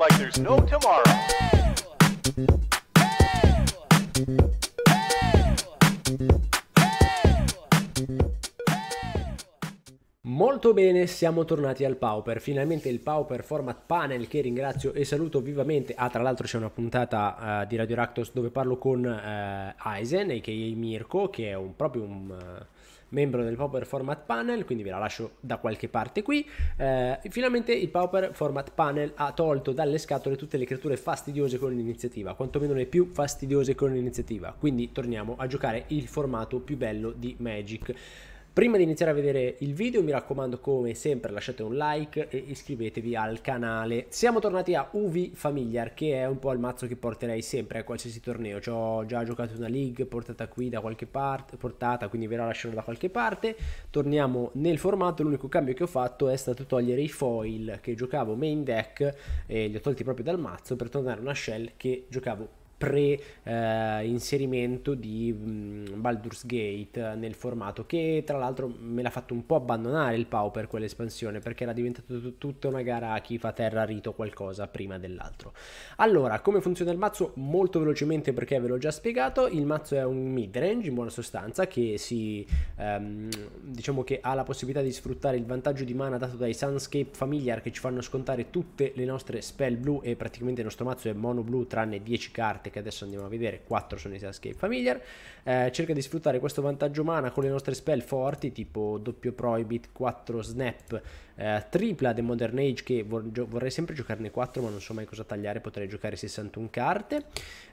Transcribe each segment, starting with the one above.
like there's no tomorrow. Molto bene, siamo tornati al Pauper, finalmente il Pauper Format Panel che ringrazio e saluto vivamente. Ah, tra l'altro c'è una puntata uh, di Radio Ractos dove parlo con uh, eh, Eisen, a.k.a. Mirko, che è un, proprio un... Uh, membro del Pauper Format Panel, quindi ve la lascio da qualche parte qui. Eh, finalmente il Pauper Format Panel ha tolto dalle scatole tutte le creature fastidiose con l'iniziativa, quantomeno le più fastidiose con l'iniziativa, quindi torniamo a giocare il formato più bello di Magic. Prima di iniziare a vedere il video mi raccomando come sempre lasciate un like e iscrivetevi al canale. Siamo tornati a UV Familiar che è un po' il mazzo che porterei sempre a qualsiasi torneo. Ci ho già giocato una league portata qui da qualche parte, portata quindi ve la lascerò da qualche parte. Torniamo nel formato, l'unico cambio che ho fatto è stato togliere i foil che giocavo main deck e li ho tolti proprio dal mazzo per tornare a una shell che giocavo pre-inserimento eh, di mh, mm, Baldur's Gate nel formato che tra l'altro me l'ha fatto un po' abbandonare il Pau per quell'espansione perché era diventata t- tutta una gara a chi fa terra rito qualcosa prima dell'altro. Allora, come funziona il mazzo? Molto velocemente perché ve l'ho già spiegato, il mazzo è un midrange in buona sostanza che si ehm, diciamo che ha la possibilità di sfruttare il vantaggio di mana dato dai Sunscape Familiar che ci fanno scontare tutte le nostre spell blu e praticamente il nostro mazzo è mono blu tranne 10 carte che adesso andiamo a vedere, 4 sono i Sascape Familiar, eh, cerca di sfruttare questo vantaggio mana con le nostre spell forti tipo doppio Prohibit, 4 Snap, eh, tripla The Modern Age che vor vorrei sempre giocarne 4 ma non so mai cosa tagliare, potrei giocare 61 carte,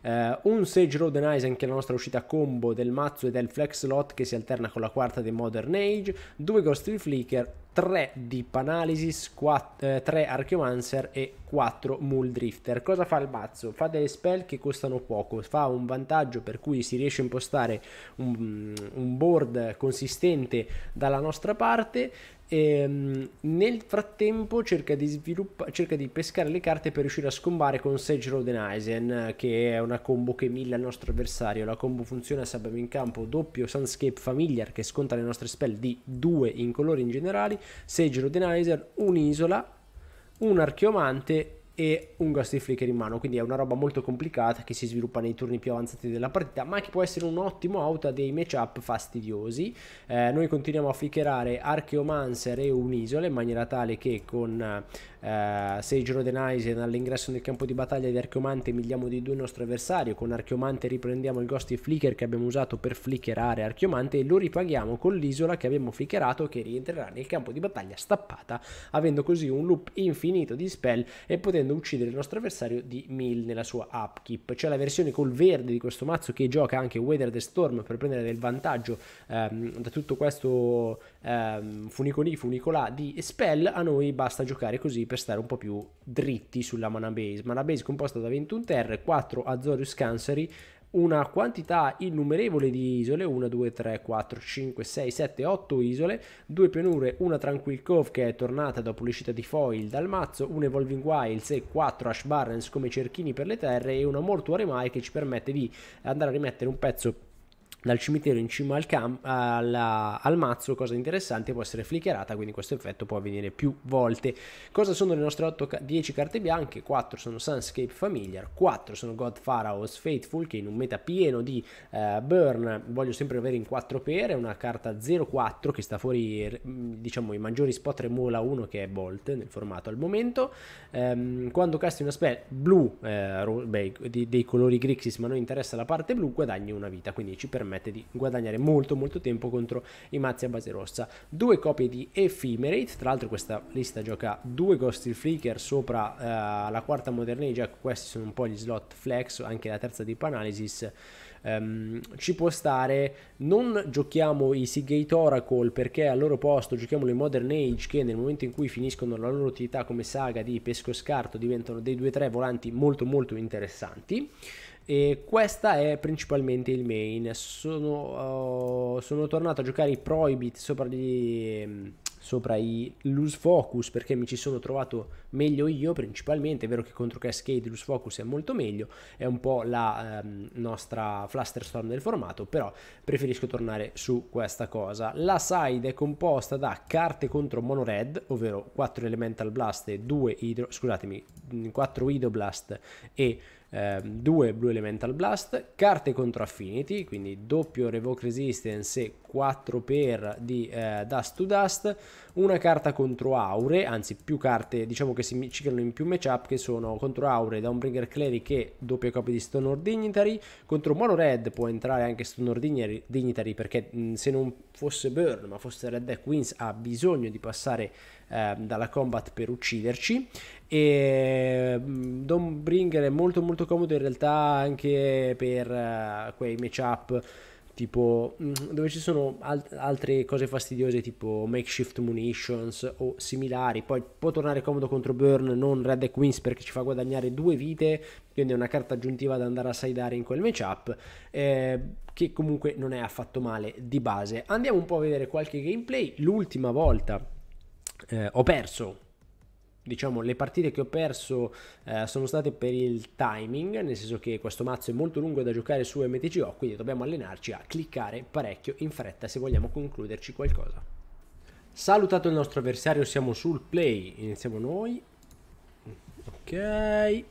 eh, un Sage Road and Eisen che è la nostra uscita combo del mazzo e del Flex Lot che si alterna con la quarta The Modern Age, due Ghostly Flicker, 3 Deep Analysis, 4, eh, 3 Archeomancer e 4 Mool Drifter. Cosa fa il mazzo? Fa delle spell che costano poco, fa un vantaggio per cui si riesce a impostare un, un board consistente dalla nostra parte e, ehm, nel frattempo cerca di, sviluppa- cerca di pescare le carte per riuscire a scombare con Sage Rodenaisen, che è una combo che milla il nostro avversario. La combo funziona se abbiamo in campo doppio Sunscape Familiar che sconta le nostre spell di 2 in colori in generale, Sage Rodenaisen, un'isola, un archeomante e un Ghost Flicker in mano, quindi è una roba molto complicata che si sviluppa nei turni più avanzati della partita, ma che può essere un ottimo out a dei matchup fastidiosi. Eh, noi continuiamo a flickerare Archeomancer e un'isola in maniera tale che con eh, Sage Rodenizen all'ingresso nel campo di battaglia di Archeomante migliamo di due il nostro avversario, con Archeomante riprendiamo il Ghost Flicker che abbiamo usato per flickerare Archeomante e lo ripaghiamo con l'isola che abbiamo flickerato che rientrerà nel campo di battaglia stappata, avendo così un loop infinito di spell e potendo potendo uccidere il nostro avversario di 1000 nella sua upkeep. C'è la versione col verde di questo mazzo che gioca anche Weather the Storm per prendere del vantaggio ehm, da tutto questo ehm, funicolì funicolà di spell. A noi basta giocare così per stare un po' più dritti sulla mana base. Mana base composta da 21 terre, 4 Azorius Canceri, una quantità innumerevole di isole, 1, 2, 3, 4, 5, 6, 7, 8 isole, due pianure, una Tranquil Cove che è tornata dopo l'uscita di Foil dal mazzo, un Evolving Wilds e 4 Ash Barrens come cerchini per le terre e una Mortuary Mai che ci permette di andare a rimettere un pezzo più dal cimitero in cima al, cam- alla, al mazzo, cosa interessante, può essere flickerata, quindi questo effetto può avvenire più volte. Cosa sono le nostre 8, 10 carte bianche? 4 sono Sunscape Familiar, 4 sono God Pharaoh's Faithful, che in un meta pieno di uh, burn voglio sempre avere in 4 per, è una carta 0-4 che sta fuori, diciamo, i maggiori spot remola 1 che è Bolt nel formato al momento. Um, quando casti una spell blu, eh, beh, di, dei colori Grixis, ma non interessa la parte blu, guadagni una vita, quindi ci permette permette di guadagnare molto molto tempo contro i mazzi a base rossa. Due copie di Ephemerate, tra l'altro questa lista gioca due Ghosty Flicker sopra eh, la quarta Modern Age, questi sono un po' gli slot flex, anche la terza Deep Analysis. Um, ehm, ci può stare. Non giochiamo i Seagate Oracle perché al loro posto giochiamo le Modern Age che nel momento in cui finiscono la loro utilità come saga di pesco scarto diventano dei 2-3 volanti molto molto interessanti. E questa è principalmente il main. Sono, uh, sono tornato a giocare i Prohibit sopra, gli, mm, sopra i Loose Focus perché mi ci sono trovato meglio io principalmente. È vero che contro Cascade Loose Focus è molto meglio, è un po' la um, nostra Storm del formato, però preferisco tornare su questa cosa. La side è composta da carte contro Mono Red, ovvero 4 Elemental Blast e 2 Hydro, scusatemi, 4 mm, Hydro Blast e 2 ehm, Blue Elemental Blast, carte contro Affinity, quindi doppio Revoke Resistance e 4 per di eh, Dust to Dust, una carta contro Aure, anzi più carte, diciamo che si ciclano in più matchup che sono contro Aure, Downbringer Cleric e doppia copia di Stonor Dignitary, contro Mono Red può entrare anche Stonor Dignitary perché mh, se non fosse Burn ma fosse Red Deck Queens ha bisogno di passare ehm, dalla combat per ucciderci e Downbringer è molto molto comodo in realtà anche per eh, quei matchup tipo mm, dove ci sono alt- altre cose fastidiose tipo makeshift munitions o similari poi può tornare comodo contro burn non red e queens perché ci fa guadagnare due vite quindi è una carta aggiuntiva da andare a sidare in quel matchup eh, che comunque non è affatto male di base andiamo un po' a vedere qualche gameplay l'ultima volta eh, ho perso diciamo le partite che ho perso eh, sono state per il timing, nel senso che questo mazzo è molto lungo da giocare su MTGO, quindi dobbiamo allenarci a cliccare parecchio in fretta se vogliamo concluderci qualcosa. Salutato il nostro avversario, siamo sul play, iniziamo noi. Ok.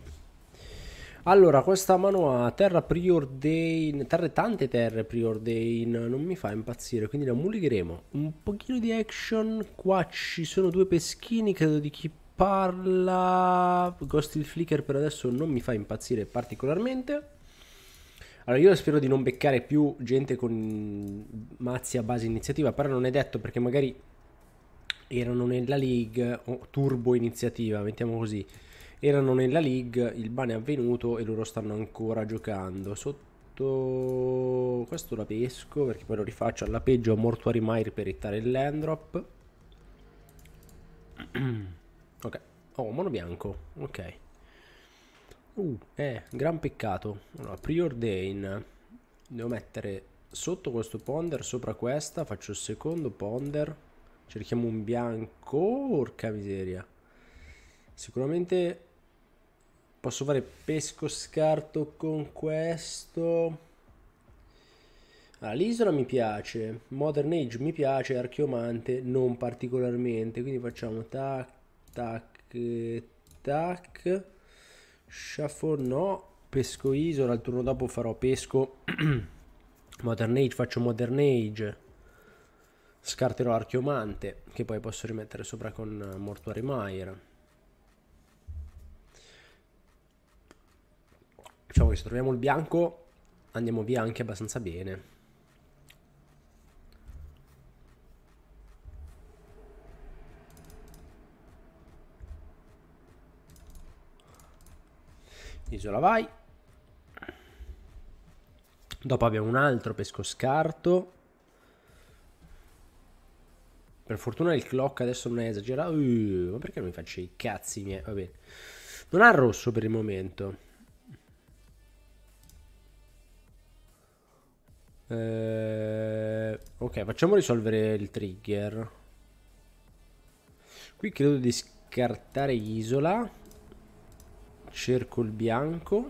Allora, questa mano ha terra preordain, terre, tante terre preordain, non mi fa impazzire, quindi la mulligheremo. Un pochino di action, qua ci sono due peschini, credo di chi parla. Ghost Hill Flicker per adesso non mi fa impazzire particolarmente. Allora, io spero di non beccare più gente con mazzi a base iniziativa, però non è detto perché magari erano nella league o turbo iniziativa, mettiamo così. Erano nella league, il ban è avvenuto e loro stanno ancora giocando. Sotto questo la pesco perché poi lo rifaccio alla peggio Mortuary Mire per ittare il land drop. Ok. Oh, mono bianco. Ok. Uh, eh, gran peccato. Allora, preordain. Devo mettere sotto questo ponder, sopra questa. Faccio il secondo ponder. Cerchiamo un bianco. Porca miseria. Sicuramente posso fare pesco scarto con questo. Allora, l'isola mi piace, Modern Age mi piace, Archeomante non particolarmente, quindi facciamo tac Tac, tac. Shuffle no. Pesco Isola, il turno dopo farò pesco. Modern Age, faccio Modern Age. Scarterò Archeomante, che poi posso rimettere sopra con eh, Mortuary Mire. Diciamo che se troviamo il bianco andiamo via anche abbastanza bene. Isola vai. Dopo abbiamo un altro pesco scarto. Per fortuna il clock adesso non è esagerato. Uh, ma perché non mi faccio i cazzi miei? Va Non ha rosso per il momento. Eh, ok, facciamo risolvere il trigger. Qui credo di scartare isola cerco il bianco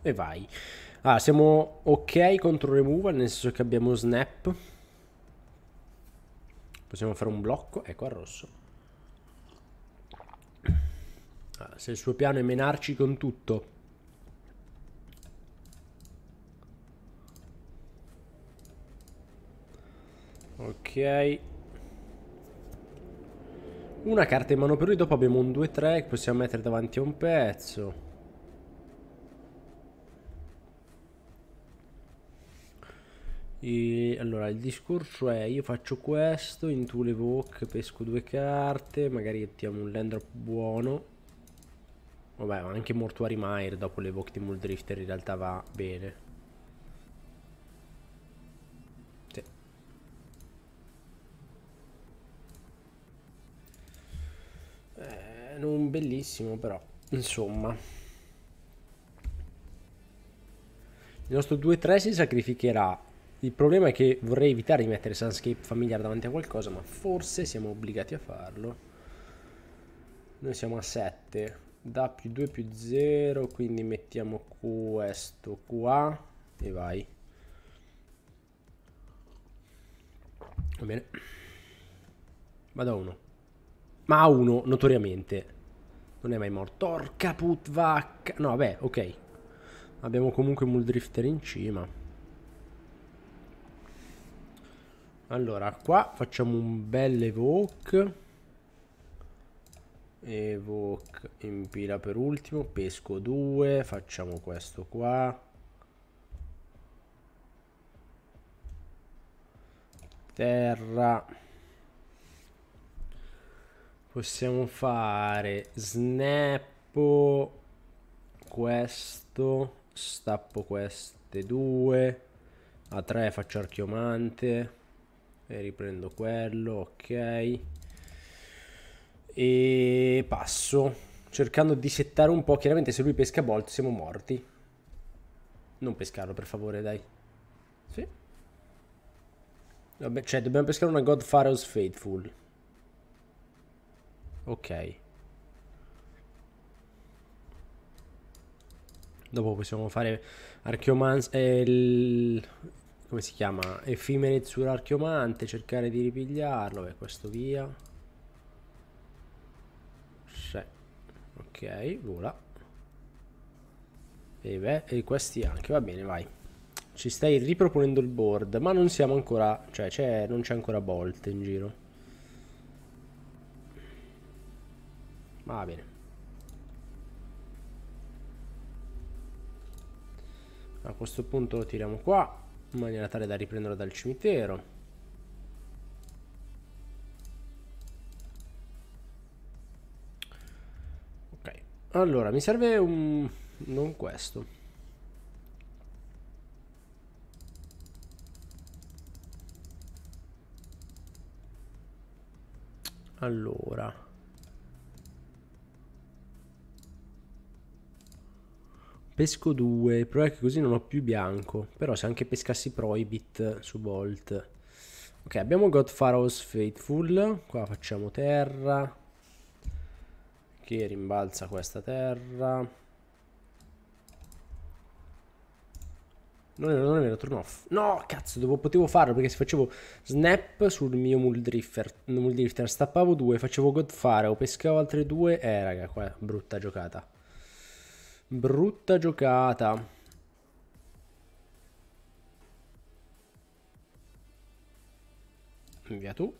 e vai ah siamo ok contro removal nel senso che abbiamo snap possiamo fare un blocco ecco al rosso ah, se il suo piano è menarci con tutto Una carta in mano per lui, dopo abbiamo un 2-3 che possiamo mettere davanti a un pezzo. E allora il discorso è io faccio questo, in Tule evoke, pesco due carte, magari mettiamo un land drop buono. Vabbè, anche Mortuary Mire dopo l'Evoke di Muldrifter in realtà va bene. non bellissimo però, insomma. Il nostro 2-3 si sacrificherà. Il problema è che vorrei evitare di mettere Sunscape Familiar davanti a qualcosa, ma forse siamo obbligati a farlo. Noi siamo a 7. Da più 2 più 0, quindi mettiamo questo qua e vai. Va bene. Vado a 1. Ma a uno, notoriamente, non è mai morto. Torca put No, vabbè, ok. Abbiamo comunque Muldrifter in cima. Allora, qua facciamo un bel evoke. Evoke in pila per ultimo. Pesco 2. Facciamo questo qua. Terra possiamo fare snap questo stappo queste due a tre faccio archiomante e riprendo quello ok e passo cercando di settare un po' chiaramente se lui pesca bolt siamo morti non pescarlo per favore dai sì Vabbè, cioè dobbiamo pescare una Godpharaoh's Faithful ok dopo possiamo fare archeomanza eh, il, come si chiama effimere sull'archeomante cercare di ripigliarlo beh questo via sì. ok vola e beh e questi anche va bene vai ci stai riproponendo il board ma non siamo ancora cioè non c'è ancora bolt in giro ma va bene a questo punto lo tiriamo qua in maniera tale da riprenderlo dal cimitero ok allora mi serve un non questo allora Pesco 2, il problema è che così non ho più bianco, però se anche pescassi Prohibit su Bolt. Ok, abbiamo God Pharaoh's Faithful, qua facciamo terra, che rimbalza questa terra. Non era, non è vero, turn off. No, cazzo, dovevo, potevo farlo perché se facevo snap sul mio Muldrifter, Muldrifter stappavo due, facevo God Pharaoh, pescavo altre due, eh raga, qua brutta giocata. Brutta giocata. Via tu.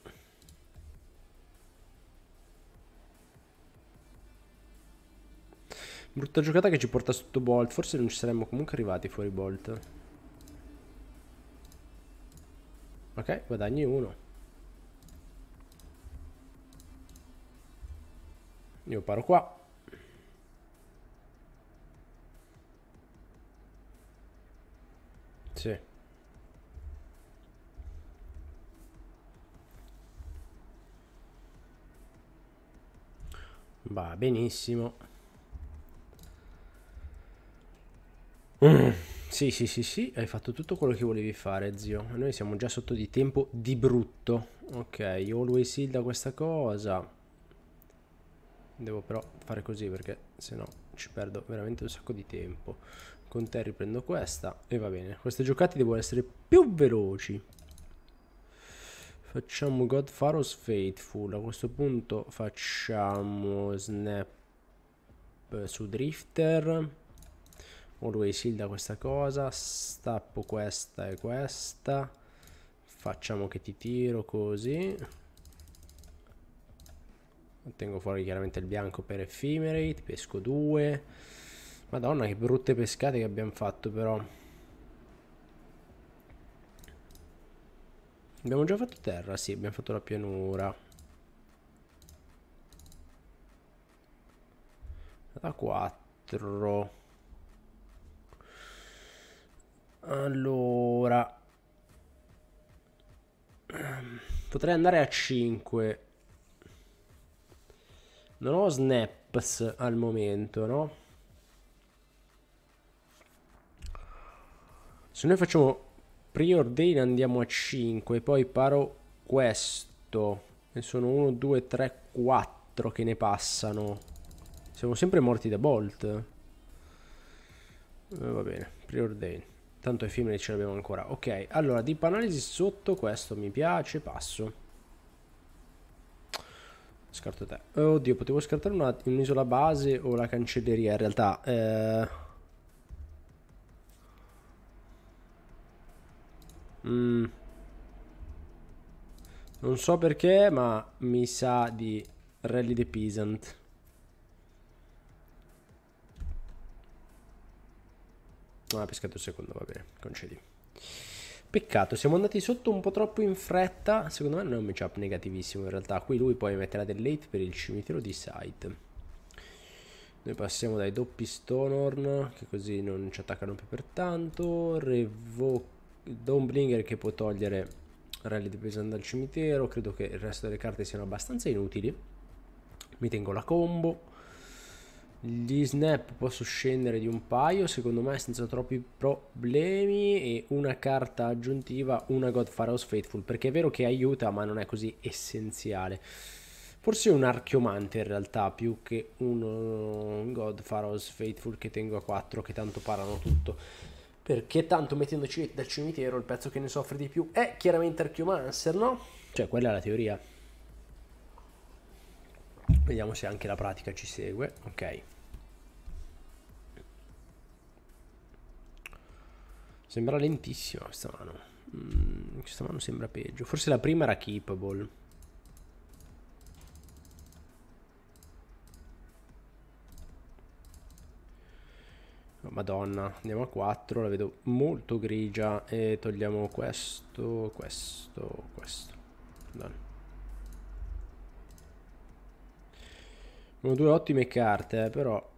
Brutta giocata che ci porta sotto Bolt. Forse non ci saremmo comunque arrivati fuori Bolt. Ok, guadagni uno. Io paro qua. Sì. Va benissimo. Mm. Sì, sì, sì, sì, hai fatto tutto quello che volevi fare, zio. Noi siamo già sotto di tempo di brutto. Ok, always heal da questa cosa. Devo però fare così perché sennò ci perdo veramente un sacco di tempo con te riprendo questa e va bene queste giocate devono essere più veloci facciamo God Pharaoh's Faithful a questo punto facciamo snap su Drifter always heal da questa cosa stappo questa e questa facciamo che ti tiro così tengo fuori chiaramente il bianco per Ephemerate pesco 2 Madonna, che brutte pescate che abbiamo fatto però. Abbiamo già fatto terra, sì, abbiamo fatto la pianura. Da 4. Allora. Potrei andare a 5. Non ho snaps al momento, no? Se noi facciamo preordain andiamo a 5, poi paro questo. e sono 1, 2, 3, 4 che ne passano. Siamo sempre morti da bolt. Eh, va bene, preordain. Tanto effimeri ce l'abbiamo ancora. Ok, allora, deep analysis sotto, questo mi piace, passo. Scarto te. Oddio, potevo scartare un'isola base o la cancelleria. In realtà, eh... Mm. Non so perché, ma mi sa di Rally the Peasant. Ah, pescato il secondo, va bene, concedi. Peccato, siamo andati sotto un po' troppo in fretta. Secondo me non è un matchup negativissimo in realtà. Qui lui poi metterà del late per il cimitero di Sight. Noi passiamo dai doppi Stonorn, che così non ci attaccano più per tanto. Revoke Dawnbringer che può togliere rally di presa dal cimitero, credo che il resto delle carte siano abbastanza inutili. Mi tengo la combo. Gli snap posso scendere di un paio, secondo me senza troppi problemi e una carta aggiuntiva, una Godfarer's Pharaoh's Faithful, perché è vero che aiuta ma non è così essenziale. Forse un archiomante in realtà, più che un uh, God Pharaoh's Faithful che tengo a 4, che tanto parano tutto perché tanto mettendoci dal cimitero il pezzo che ne soffre di più è chiaramente Archiomancer, no? Cioè quella è la teoria. Vediamo se anche la pratica ci segue, ok. Sembra lentissima questa mano. Mm, questa mano sembra peggio. Forse la prima era keepable. Madonna, andiamo a 4, la vedo molto grigia e togliamo questo, questo, questo. Done. Sono due ottime carte, eh, però...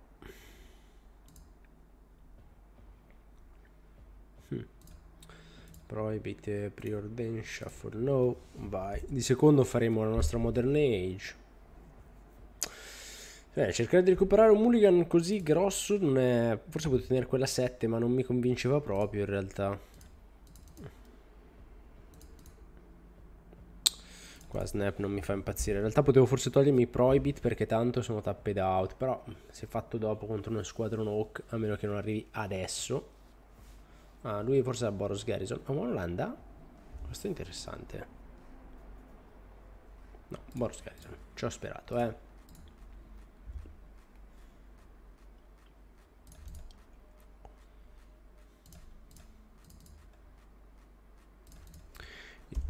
Prohibite hm. Proibite preordain, shuffle no, vai. Di secondo faremo la nostra Modern Age. Eh, cercare di recuperare un mulligan così grosso non è... Forse potete tenere quella 7, ma non mi convinceva proprio in realtà. Qua Snap non mi fa impazzire. In realtà potevo forse togliermi i Prohibit perché tanto sono tapped out. Però si è fatto dopo contro uno squadron Hawk, a meno che non arrivi adesso. Ah, lui forse ha Boros Garrison. Ah, oh, Monolanda? Questo è interessante. No, Boros Garrison. Ci ho sperato, eh.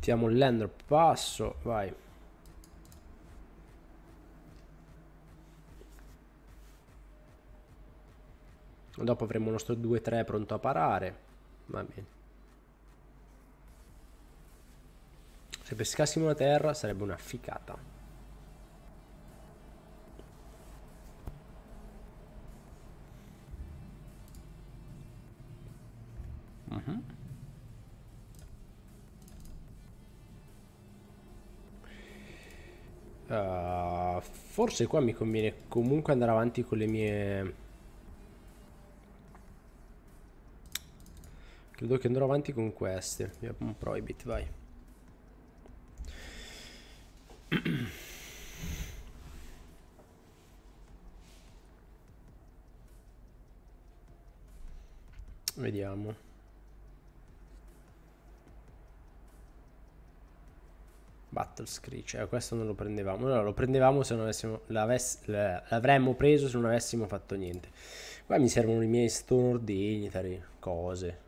Mettiamo un lander passo, vai. Dopo avremo il nostro 2-3 pronto a parare. Va bene. Se pescassimo la terra sarebbe una ficata. Mm -hmm. Uh, forse qua mi conviene comunque andare avanti con le mie... Credo che andrò avanti con queste. Un prohibit, vai. Vediamo. Battle Screech, eh, questo non lo prendevamo. No, lo prendevamo se non avessimo, l'avremmo preso se non avessimo fatto niente. Qua mi servono i miei Stone Dignitary, cose.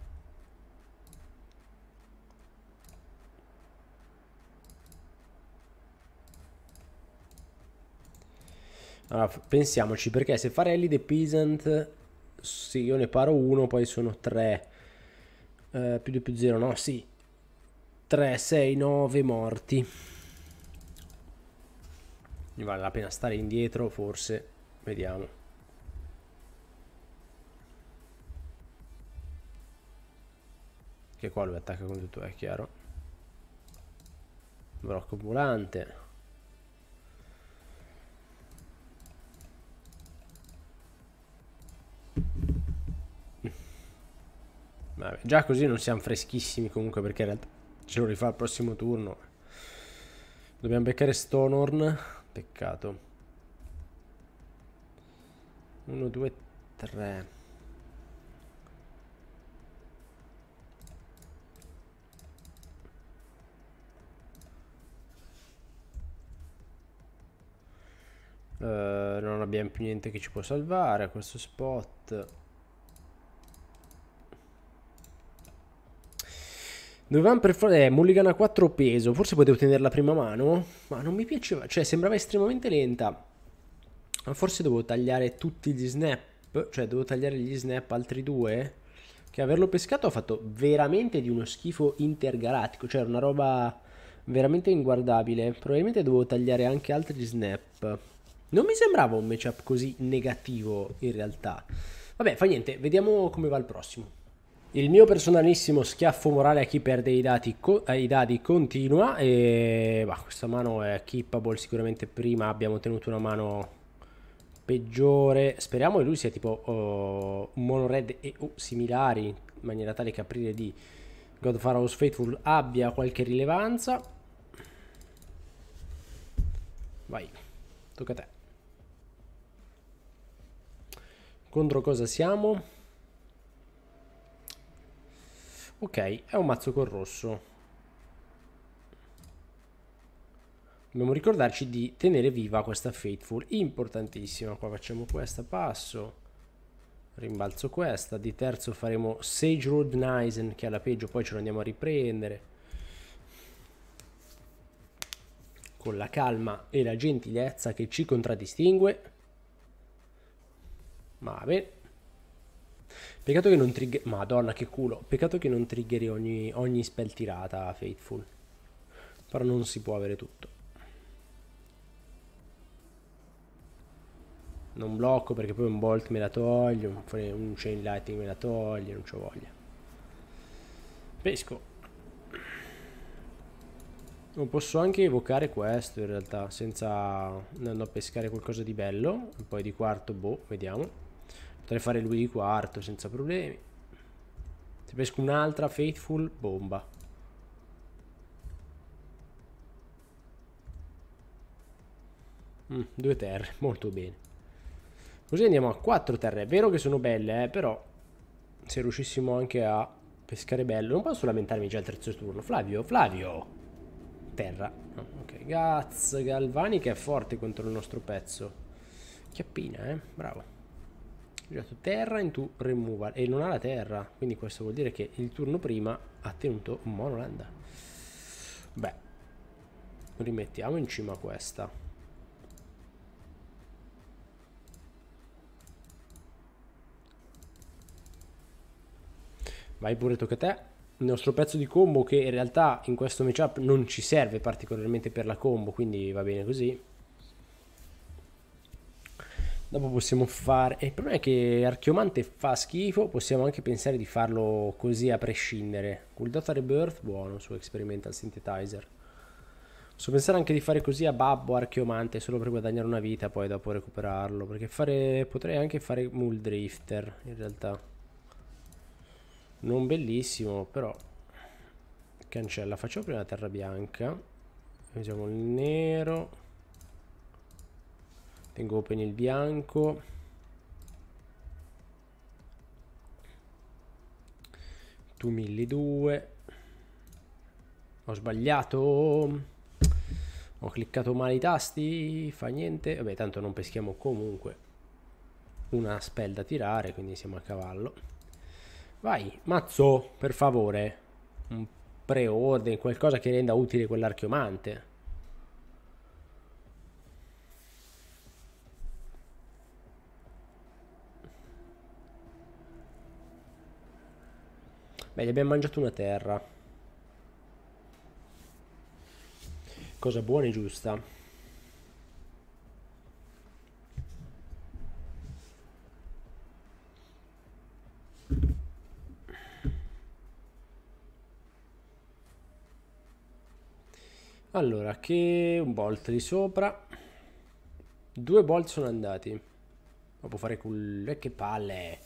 Allora, pensiamoci, perché se fare Elide Peasant, sì, io ne paro uno, poi sono tre. Eh, più di più zero, no, sì. 3, 6, 9 morti. Mi vale la pena stare indietro, forse. Vediamo. Che qua lui attacca con tutto, è chiaro. Brocco volante. Vabbè, già così non siamo freschissimi comunque perché in realtà ce lo rifà al prossimo turno. Dobbiamo beccare Stonorn. Peccato. 1, 2, 3. Uh, non abbiamo più niente che ci può salvare a questo spot. Dovevamo per forza... Eh, Mulligan a 4 peso, forse potevo tenerla prima mano, ma non mi piaceva, cioè sembrava estremamente lenta. Ma forse dovevo tagliare tutti gli snap, cioè dovevo tagliare gli snap altri due. Che averlo pescato ha fatto veramente di uno schifo intergalattico, cioè una roba veramente inguardabile. Probabilmente dovevo tagliare anche altri snap. Non mi sembrava un matchup così negativo in realtà. Vabbè, fa niente, vediamo come va il prossimo. Il mio personalissimo schiaffo morale a chi perde i, dati, eh, i dadi continua e bah, questa mano è kippable sicuramente prima abbiamo tenuto una mano peggiore speriamo che lui sia tipo oh, monored e o similari in maniera tale che aprire di God Pharaoh's Faithful abbia qualche rilevanza vai tocca a te contro cosa siamo? Ok, è un mazzo col rosso. Dobbiamo ricordarci di tenere viva questa Faithful, importantissima. Qua facciamo questa, passo, rimbalzo questa. Di terzo faremo Sage Road Nisen, che è la peggio, poi ce lo andiamo a riprendere. Con la calma e la gentilezza che ci contraddistingue. Ma bene. Peccato che non trigger... Madonna che culo. Peccato che non triggeri ogni, ogni spell tirata, Faithful. Però non si può avere tutto. Non blocco perché poi un bolt me la toglie, un, chain lighting me la toglie, non c'ho voglia. Pesco. Non posso anche evocare questo in realtà, senza andando a pescare qualcosa di bello. E poi di quarto, boh, vediamo. Potrei fare lui di quarto senza problemi. Se pesco un'altra Faithful, bomba. Mm, due terre, molto bene. Così andiamo a quattro terre. È vero che sono belle, eh, però se riuscissimo anche a pescare bello. Non posso lamentarmi già al terzo turno. Flavio, Flavio! Terra. Oh, ok, Gaz, Galvani è forte contro il nostro pezzo. Chiappina, eh? Bravo girato terra into removal e non ha la terra quindi questo vuol dire che il turno prima ha tenuto un monoland beh rimettiamo in cima questa vai pure tocca a te il nostro pezzo di combo che in realtà in questo matchup non ci serve particolarmente per la combo quindi va bene così Dopo possiamo fare. Il problema è che Archeomante fa schifo. Possiamo anche pensare di farlo così a prescindere. Cooldown Rebirth, buono su Experimental Synthetizer. Posso pensare anche di fare così a Babbo Archeomante solo per guadagnare una vita poi dopo recuperarlo. Perché fare... potrei anche fare Muldrifter in realtà. Non bellissimo, però. Cancella. Facciamo prima la terra bianca. Usiamo il nero tengo open il bianco tu 1002 ho sbagliato ho cliccato male i tasti fa niente vabbè tanto non peschiamo comunque una spell da tirare quindi siamo a cavallo vai mazzo per favore un preordine qualcosa che renda utile quell'archiomante Beh, gli abbiamo mangiato una terra. Cosa buona e giusta. Allora, che un bolt di sopra. Due bolt sono andati. Ma può fare culo. E che palle.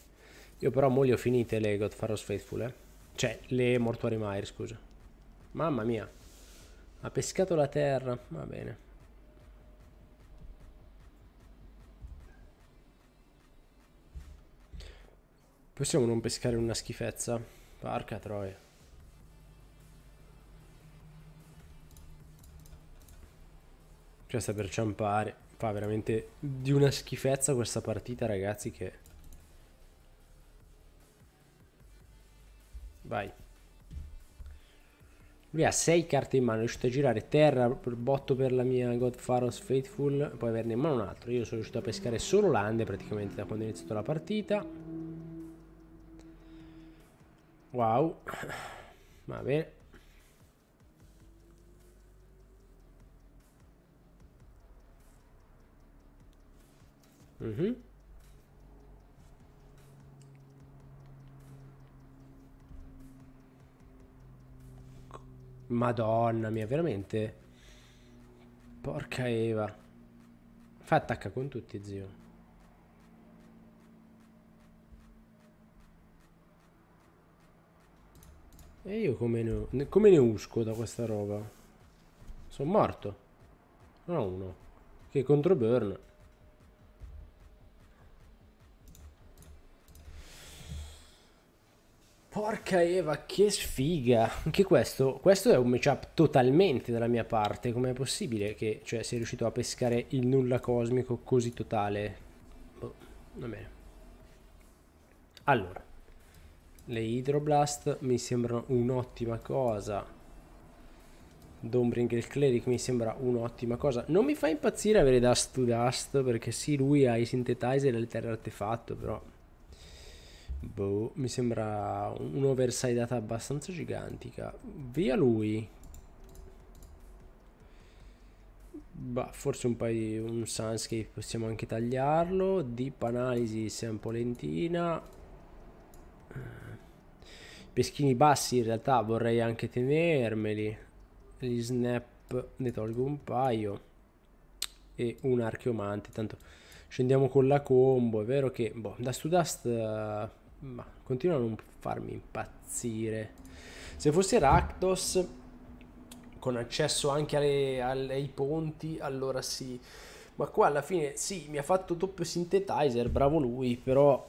Io però mo li ho finite le God Pharaoh's Faithful, eh. Cioè, le mortuari mire, scusa. Mamma mia. Ha pescato la terra. Va bene. Possiamo non pescare una schifezza? Parca troia. Cioè sta per ciampare. Fa veramente di una schifezza questa partita, ragazzi, che... Vai. Lui ha 6 carte in mano, è riuscito a girare terra, botto per la mia God Pharaoh's Faithful, poi averne in mano un altro. Io sono riuscito a pescare solo l'Ande praticamente da quando è iniziato la partita. Wow. Va bene. Mm -hmm. Madonna mia, veramente. Porca Eva. Fa attacca con tutti, zio. E io come ne, come ne usco da questa roba? Sono morto. Non ho uno. Che contro Burn. Porca Eva, che sfiga! Anche questo, questo è un matchup totalmente dalla mia parte. Com'è possibile che cioè, sei riuscito a pescare il nulla cosmico così totale? Boh, va bene. Allora, le Hydroblast mi sembrano un'ottima cosa. Dombring il Cleric mi sembra un'ottima cosa. Non mi fa impazzire avere Dust to Dust perché sì, lui ha i Synthetizer e l'Alter Artefatto, però... Boh, mi sembra un'oversideata abbastanza gigantica. Via lui. Bah, forse un paio di un Sunscape possiamo anche tagliarlo. Deep Analysis è un po' lentina. Peschini bassi in realtà vorrei anche tenermeli. Gli snap ne tolgo un paio. E un archeomante. Tanto scendiamo con la combo. È vero che... Boh, Dust to Dust... Uh, ma continua a non farmi impazzire. Se fosse Rakdos con accesso anche alle, alle, ai ponti, allora sì. Ma qua alla fine sì, mi ha fatto doppio synthetizer, bravo lui, però...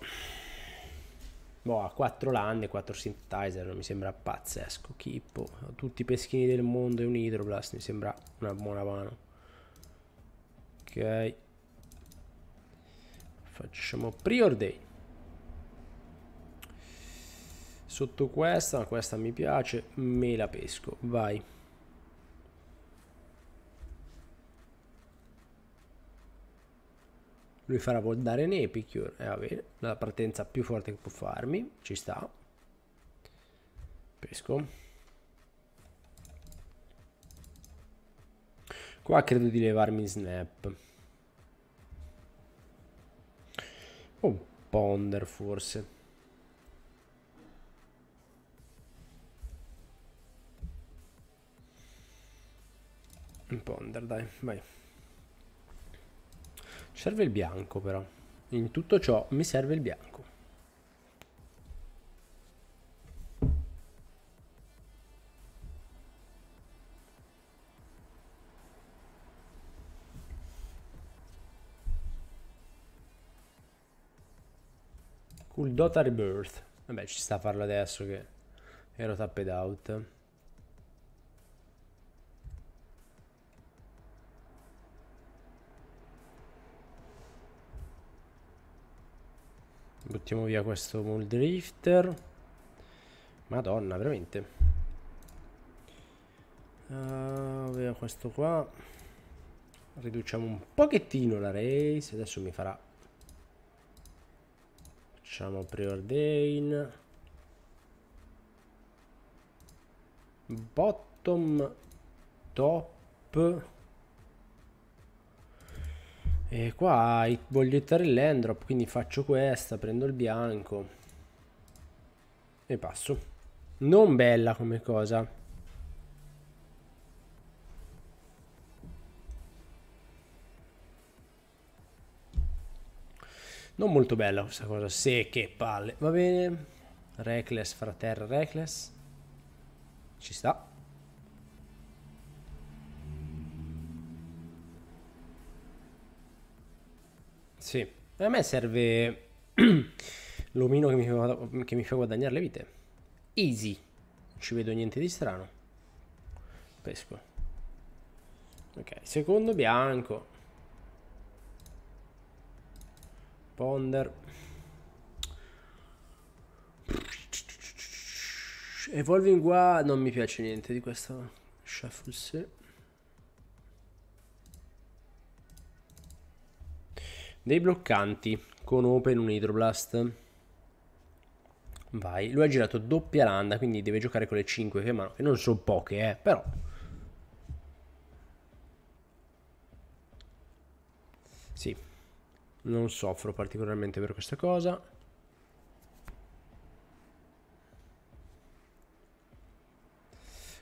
Boh, ha 4 e 4 synthetizer, non mi sembra pazzesco. Kippo, tutti i peschini del mondo e un Hydroblast, mi sembra una buona mano. Ok. Facciamo preordain. sotto questa, questa mi piace, me la pesco, vai. Lui farà voltare Nepicure, e eh, va bene, la partenza più forte che può farmi, ci sta. Pesco. Qua credo di levarmi Snap. O oh, Ponder forse. Un ponder, dai, vai. Serve il bianco però. In tutto ciò mi serve il bianco. Cool Dota Rebirth. Vabbè, ci sta a farlo adesso che ero tapped out. Buttiamo via questo Muldrifter. Madonna, veramente. Uh, questo qua. Riduciamo un pochettino la race. Adesso mi farà... Facciamo preordain. Bottom top. E qua voglio hittare il l'endrop, quindi faccio questa, prendo il bianco e passo. Non bella come cosa. Non molto bella questa cosa, se che palle. Va bene. Reckless fra terra, Reckless. Ci sta. Sì, a me serve l'omino che mi, fa, che mi fa guadagnare le vite. Easy, non ci vedo niente di strano. Pesco. Ok, secondo bianco. Ponder. Evolving qua non mi piace niente di questa shuffle. dei bloccanti con Open un Hydroblast. Vai, lui ha girato doppia landa, quindi deve giocare con le 5 che, mano, che non sono poche, eh, però Sì, non soffro particolarmente per questa cosa.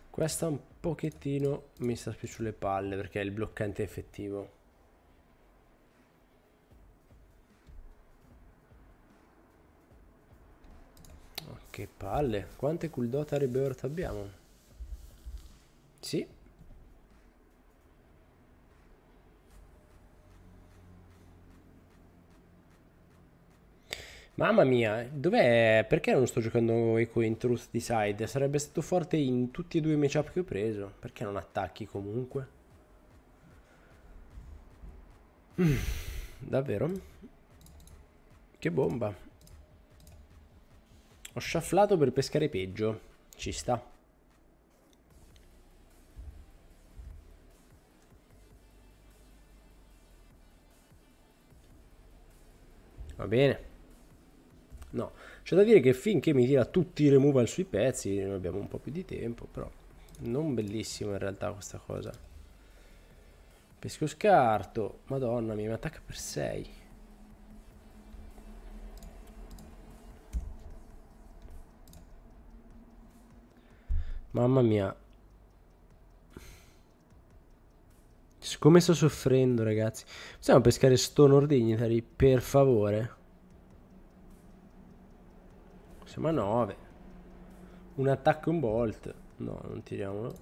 Questa un pochettino mi sta più sulle palle perché è il bloccante effettivo. Che palle. Quante Kuldota Rebirth abbiamo? Sì. Mamma mia, dov'è? Perché non sto giocando Eco in Truth Decide? Sarebbe stato forte in tutti e due i matchup che ho preso. Perché non attacchi comunque? Mm, davvero? Che bomba. Ho shufflato per pescare peggio. Ci sta. Va bene. No, c'è da dire che finché mi tira tutti i removal sui pezzi, noi abbiamo un po' più di tempo, però non bellissimo in realtà questa cosa. Pesco scarto, madonna, mi attacca per 6. Mamma mia. Come sto soffrendo, ragazzi. Possiamo pescare Stonor Dignitary, per favore? Siamo a 9. Un attacco e un bolt. No, non tiriamolo.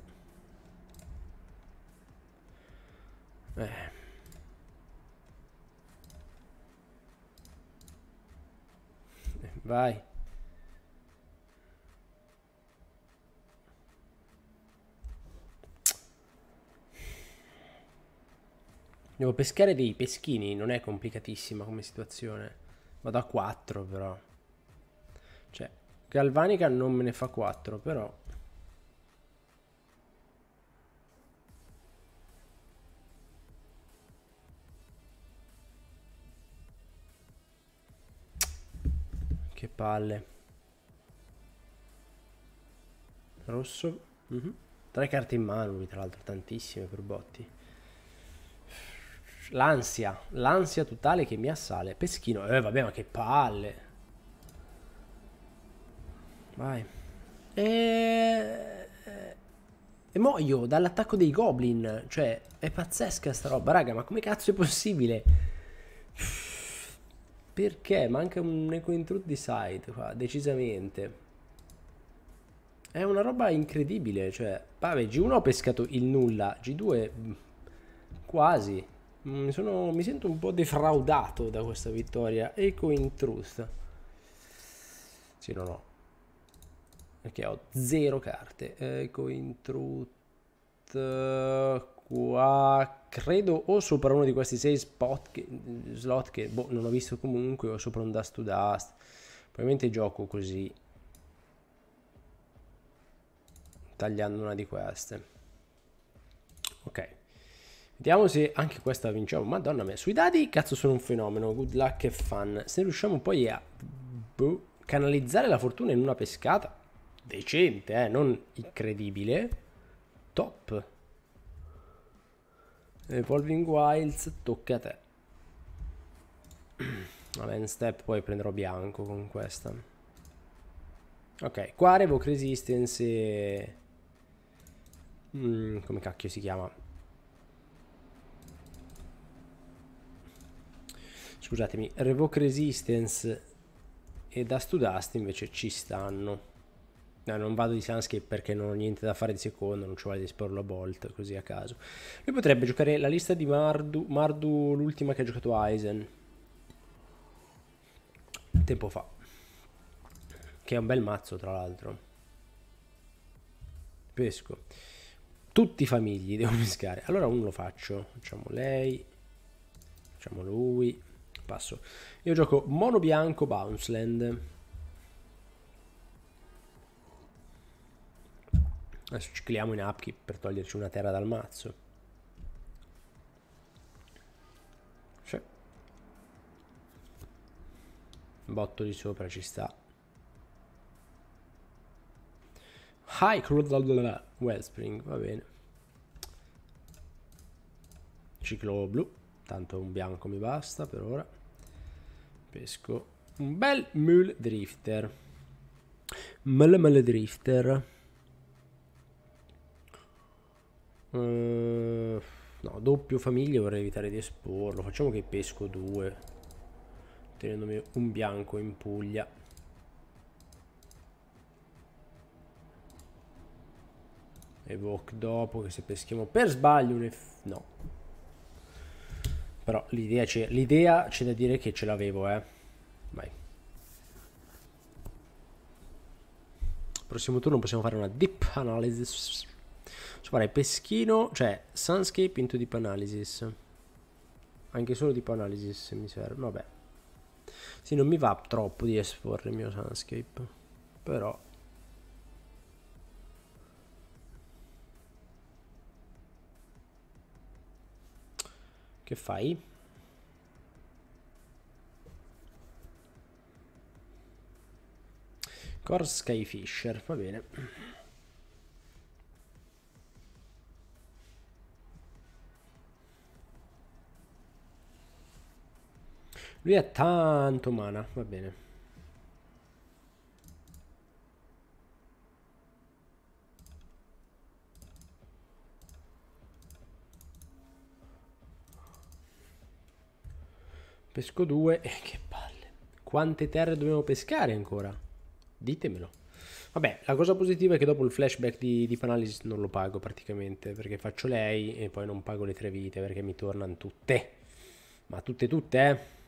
Eh. eh vai. Devo pescare dei peschini, non è complicatissima come situazione. Vado a 4 però. Cioè, galvanica non me ne fa 4 però. Che palle. Rosso. Uh mhm. -huh. Tre carte in mano lui, tra l'altro, tantissime per botti. L'ansia, l'ansia totale che mi assale. Peschino, eh vabbè ma che palle. Vai. Eh, eh, e... E muoio dall'attacco dei goblin. Cioè, è pazzesca sta roba, raga, ma come cazzo è possibile? Perché? Manca un eco intrude di side qua, decisamente. È una roba incredibile, cioè... Vabbè, G1 ho pescato il nulla, G2 mm, quasi. Mm, sono, mi sento un po' defraudato da questa vittoria. Eco in truth Sì, non ho Perché ho zero carte. Eco in truth Qua credo o sopra uno di questi sei spot che, slot che boh, non ho visto comunque o sopra un Dust to Dust. Probabilmente gioco così. Tagliando una di queste. Ok. Vediamo se anche questa vinciamo. Oh, madonna mia, sui dadi cazzo sono un fenomeno. Good luck e fun. Se riusciamo poi a boh, canalizzare la fortuna in una pescata decente, eh, non incredibile. Top. Evolving Wilds, tocca a te. Vabbè, in step poi prenderò bianco con questa. Ok, qua Revoke Resistance e... Mm, come cacchio si chiama? scusatemi, Revoke Resistance e Dust to Dust invece ci stanno. No, non vado di Sunscape perché non ho niente da fare di secondo, non ci vuole di esporlo a Bolt, così a caso. Lui potrebbe giocare la lista di Mardu, Mardu l'ultima che ha giocato Aizen. Tempo fa. Che è un bel mazzo, tra l'altro. Pesco. Tutti i famigli devo pescare. Allora uno lo faccio. Facciamo lei. Facciamo lui passo. Io gioco mono bianco Bounceland. Adesso cicliamo in Upkeep per toglierci una terra dal mazzo. Sì. Botto di sopra ci sta. High Cruel Wellspring, va bene. Ciclo blu, tanto un bianco mi basta per ora pesco un bel mule drifter mule mule drifter uh, no doppio famiglia vorrei evitare di esporlo facciamo che pesco due tenendomi un bianco in Puglia evoc dopo che se peschiamo per sbaglio un eff no però l'idea c'è, l'idea c'è da dire che ce l'avevo, eh. Vai. Prossimo turno possiamo fare una deep analysis. Posso fare peschino, cioè sunscape into deep analysis. Anche solo deep analysis se mi serve, vabbè. Sì, non mi va troppo di esporre il mio sunscape. Però Che fai? Core Skyfisher, va bene. Lui ha tanto mana, va bene. Pesco due. E eh, che palle. Quante terre dobbiamo pescare ancora? Ditemelo. Vabbè, la cosa positiva è che dopo il flashback di, di Panalysis non lo pago praticamente, perché faccio lei e poi non pago le tre vite, perché mi tornano tutte. Ma tutte tutte, eh.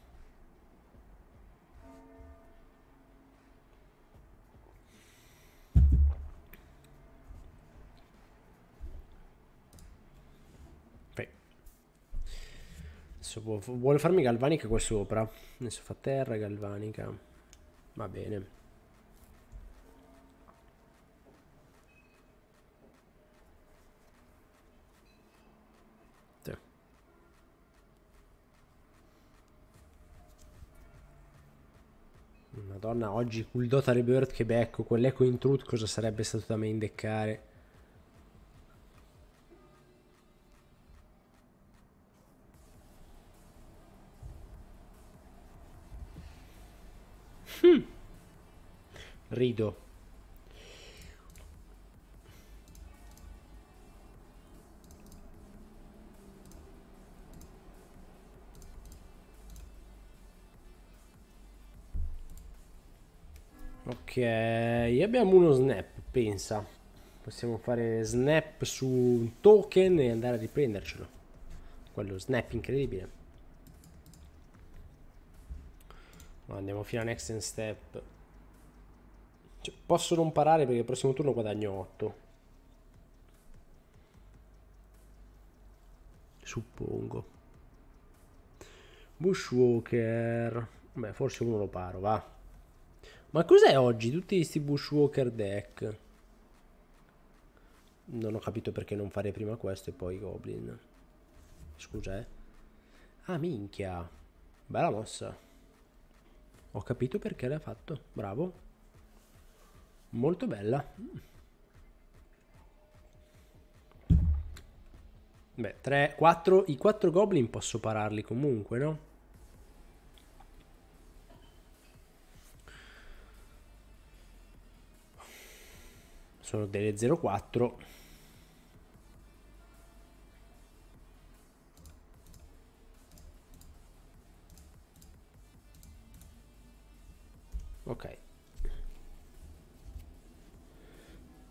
Adesso può, vuole farmi galvanica qua sopra. Adesso fa terra galvanica. Va bene. Madonna, oggi il Dota Rebirth che becco, quell'eco intrude cosa sarebbe stato da me indeccare? rido. Ok, abbiamo uno snap, pensa. Possiamo fare snap su un token e andare a riprendercelo. Quello snap incredibile. Andiamo fino a next step. Cioè, posso non parare perché il prossimo turno guadagno 8. Suppongo. Bushwalker. Beh, forse uno lo paro, va. Ma cos'è oggi tutti questi Bushwalker deck? Non ho capito perché non fare prima questo e poi Goblin. Scusa, eh. Ah, minchia. Bella mossa. Ho capito perché l'ha fatto. Bravo molto bella. Beh, 3, 4, i 4 goblin posso pararli comunque, no? Sono delle 0,4.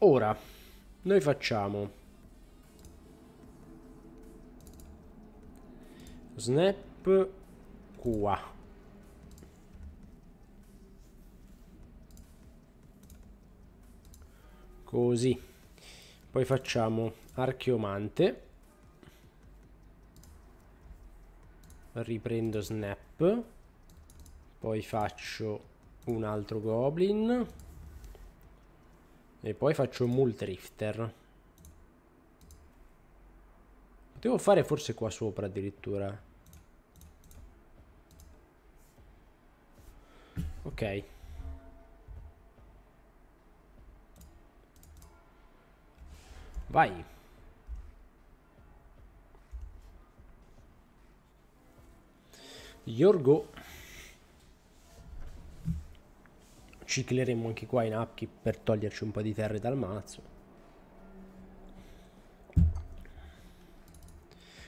Ora, noi facciamo snap qua. Così. Poi facciamo archeomante. Riprendo snap. Poi faccio un altro goblin. E poi faccio Multrifter. Potevo fare forse qua sopra addirittura. Ok. Vai. Yorgo cicleremo anche qua in upkeep per toglierci un po' di terre dal mazzo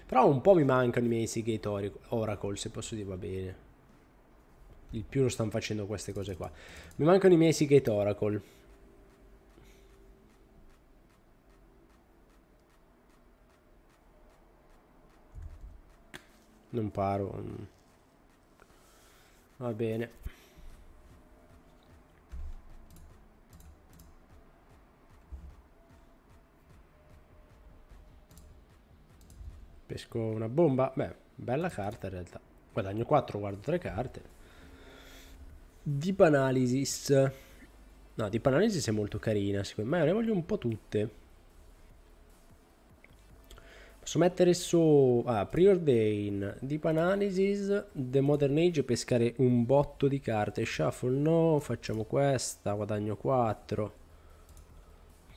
però un po' mi mancano i miei Seagate Oracle se posso dire va bene il più lo stanno facendo queste cose qua mi mancano i miei Seagate Oracle non paro mm. va bene Pesco una bomba. Beh, bella carta in realtà. Guadagno 4, guardo 3 carte. Deep Analysis. No, Deep Analysis è molto carina, secondo me. Ne voglio un po' tutte. Posso mettere su ah, Preordain, Deep Analysis, The Modern Age pescare un botto di carte. Shuffle no, facciamo questa, guadagno 4.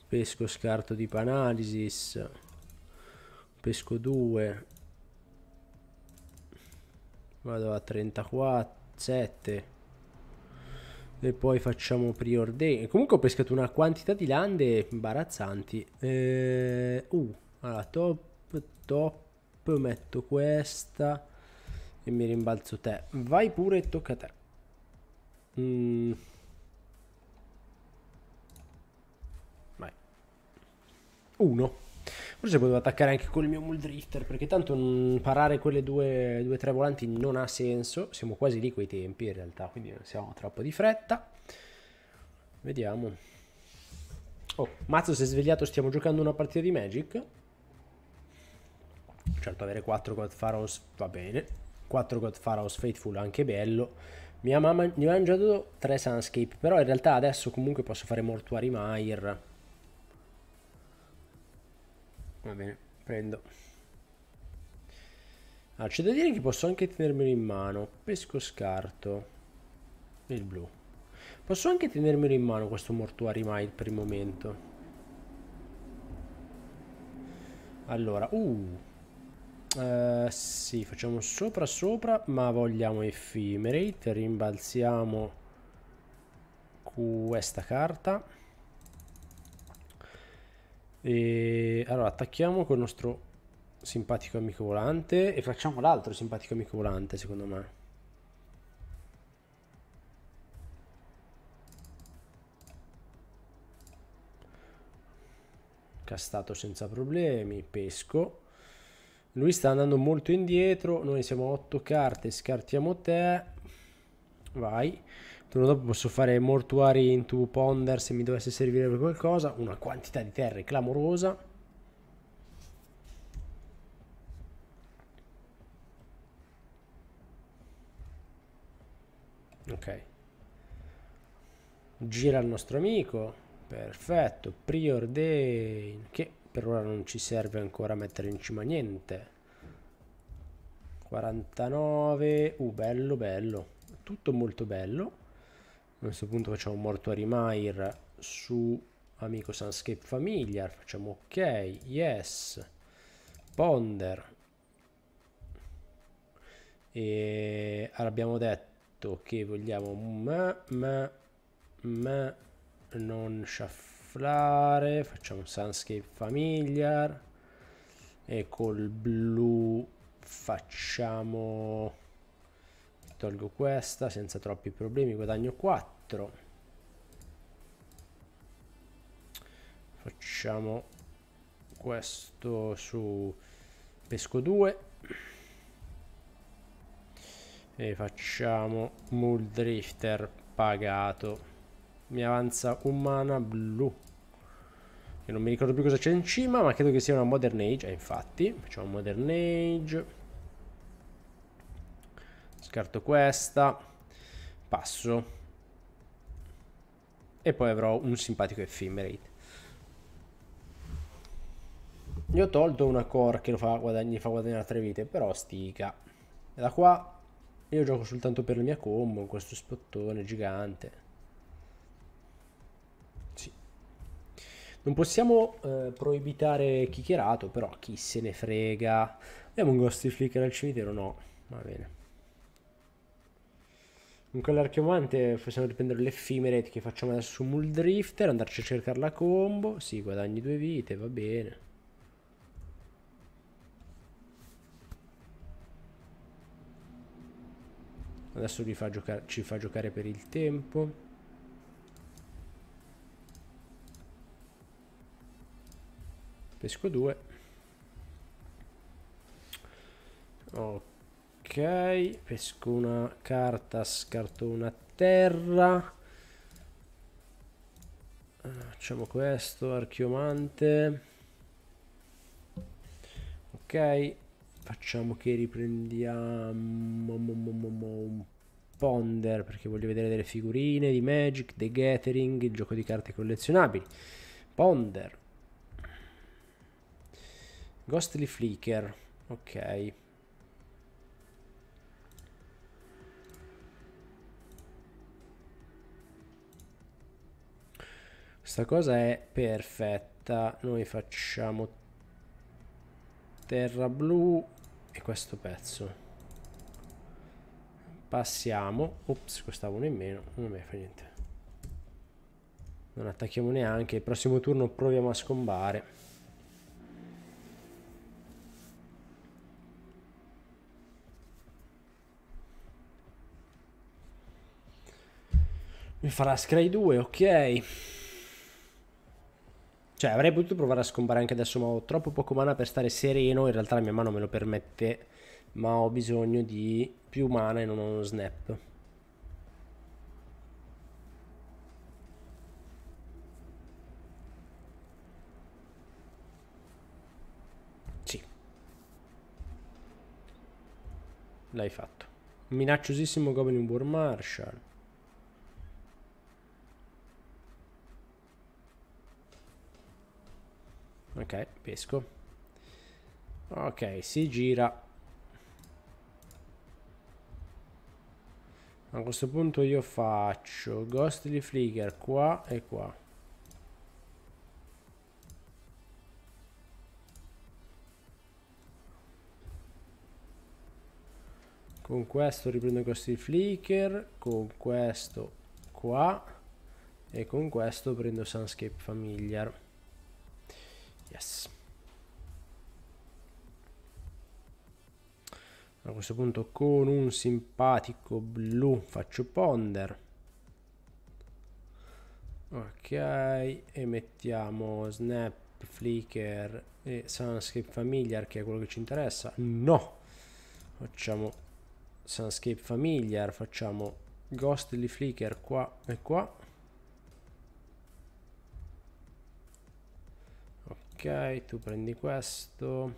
Pesco scarto Deep Analysis pesco 2 vado a 34 7 e poi facciamo preorder comunque ho pescato una quantità di lande imbarazzanti eh, uh, allora top top metto questa e mi rimbalzo te vai pure tocca a te mm. vai 1 Forse potevo attaccare anche col mio Muldrifter, perché tanto mh, parare quelle due, due tre volanti non ha senso. Siamo quasi lì quei tempi in realtà, quindi non siamo troppo di fretta. Vediamo. Oh, Mazzo si è svegliato, stiamo giocando una partita di Magic. Certo avere 4 God Pharaohs va bene. 4 God Pharaohs Faithful anche bello. Mia mamma mi ha mangiato 3 Sunscape, però in realtà adesso comunque posso fare Mortuary Mire va bene prendo allora, ah, c'è da dire che posso anche tenermelo in mano pesco scarto il blu posso anche tenermelo in mano questo mortuary mine per il momento allora uh Uh, sì, facciamo sopra sopra, ma vogliamo effimerate, rimbalziamo questa carta. E allora attacchiamo col nostro simpatico amico volante e facciamo l'altro simpatico amico volante secondo me. Castato senza problemi, pesco. Lui sta andando molto indietro, noi siamo a 8 carte, scartiamo te. Vai turno dopo posso fare mortuary into ponder se mi dovesse servire per qualcosa, una quantità di terre clamorosa. Ok. Gira il nostro amico, perfetto, prior day, che per ora non ci serve ancora mettere in cima niente. 49, uh bello bello, tutto molto bello a questo punto facciamo mortuary mire su amico Sunscape Familiar, facciamo ok, yes, ponder. E allora abbiamo detto che vogliamo ma, ma, ma non sciafflare, facciamo Sunscape Familiar e col blu facciamo tolgo questa senza troppi problemi guadagno 4 facciamo questo su pesco 2 e facciamo Mool Drifter pagato mi avanza un mana blu che non mi ricordo più cosa c'è in cima ma credo che sia una Modern Age eh, infatti facciamo Modern Age Scarto questa. Passo. E poi avrò un simpatico effimerate. Gli ho tolto una core che fa gli fa guadagnare tre vite, però stica. E da qua io gioco soltanto per la mia combo, in questo spottone gigante. Sì. Non possiamo eh, proibitare chicherato, però chi se ne frega. Abbiamo un ghost flicker al cimitero? No, va bene. Con quell'archiomante possiamo riprendere l'effimerate che facciamo adesso su Muldrifter, andarci a cercare la combo. Sì, guadagni due vite, va bene. Adesso fa ci fa giocare per il tempo. Pesco 2. Ok. Ok, pesco una carta, scarto una terra. Eh, facciamo questo, archiomante. Ok, facciamo che riprendiamo un ponder perché voglio vedere delle figurine di Magic, The Gathering, il gioco di carte collezionabili. Ponder. Ghostly Flicker. Ok. Questa cosa è perfetta. Noi facciamo terra blu e questo pezzo. Passiamo. Ops, costava uno in meno. Non mi fa niente. Non attacchiamo neanche. Il prossimo turno proviamo a scombare. Mi farà Scry 2, ok. Cioè, avrei potuto provare a scombare anche adesso, ma ho troppo poco mana per stare sereno. In realtà la mia mano me lo permette, ma ho bisogno di più mana e non ho uno snap. Sì. L'hai fatto. Minacciosissimo Goblin War Marshall. ok pesco ok si gira a questo punto io faccio ghostly flicker qua e qua con questo riprendo ghostly flicker con questo qua e con questo prendo sunscape familiar Yes. A questo punto con un simpatico blu faccio ponder. Ok, e mettiamo snap, flicker e sunscape familiar che è quello che ci interessa. No! Facciamo sunscape familiar, facciamo ghostly flicker qua e qua. ok tu prendi questo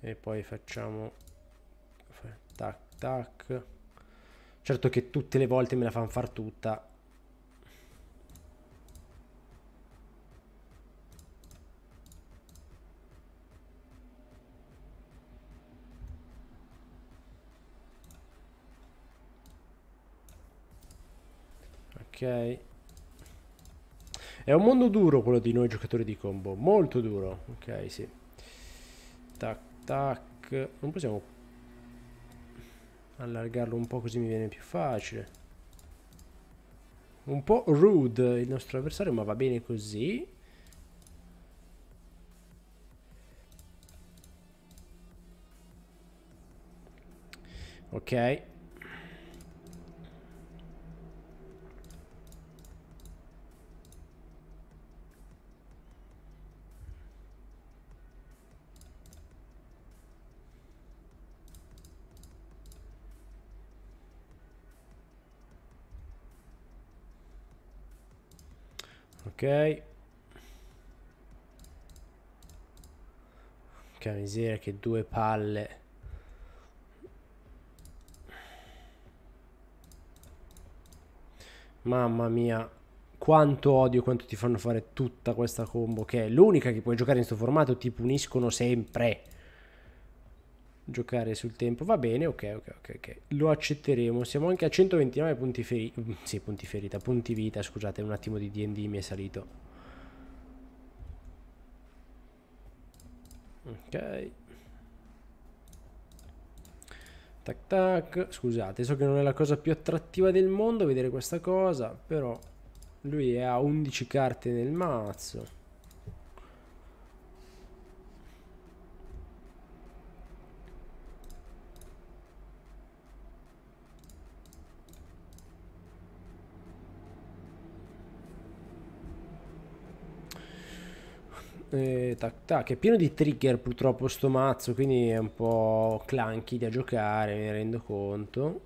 e poi facciamo tac tac certo che tutte le volte me la fanno far tutta Ok. È un mondo duro quello di noi giocatori di combo. Molto duro. Ok, sì. Tac, tac. Non possiamo allargarlo un po' così mi viene più facile. Un po' rude il nostro avversario, ma va bene così. Ok. Ok. Che miseria, che due palle. Mamma mia, quanto odio quanto ti fanno fare tutta questa combo, che è l'unica che puoi giocare in questo formato, ti puniscono sempre giocare sul tempo va bene ok ok ok, okay. lo accetteremo siamo anche a 129 punti ferita mm, sì punti ferita punti vita scusate un attimo di D&D mi è salito ok tac tac scusate so che non è la cosa più attrattiva del mondo vedere questa cosa però lui è a 11 carte nel mazzo Eh, tac tac, è pieno di trigger purtroppo sto mazzo, quindi è un po' clunky da giocare, me ne rendo conto.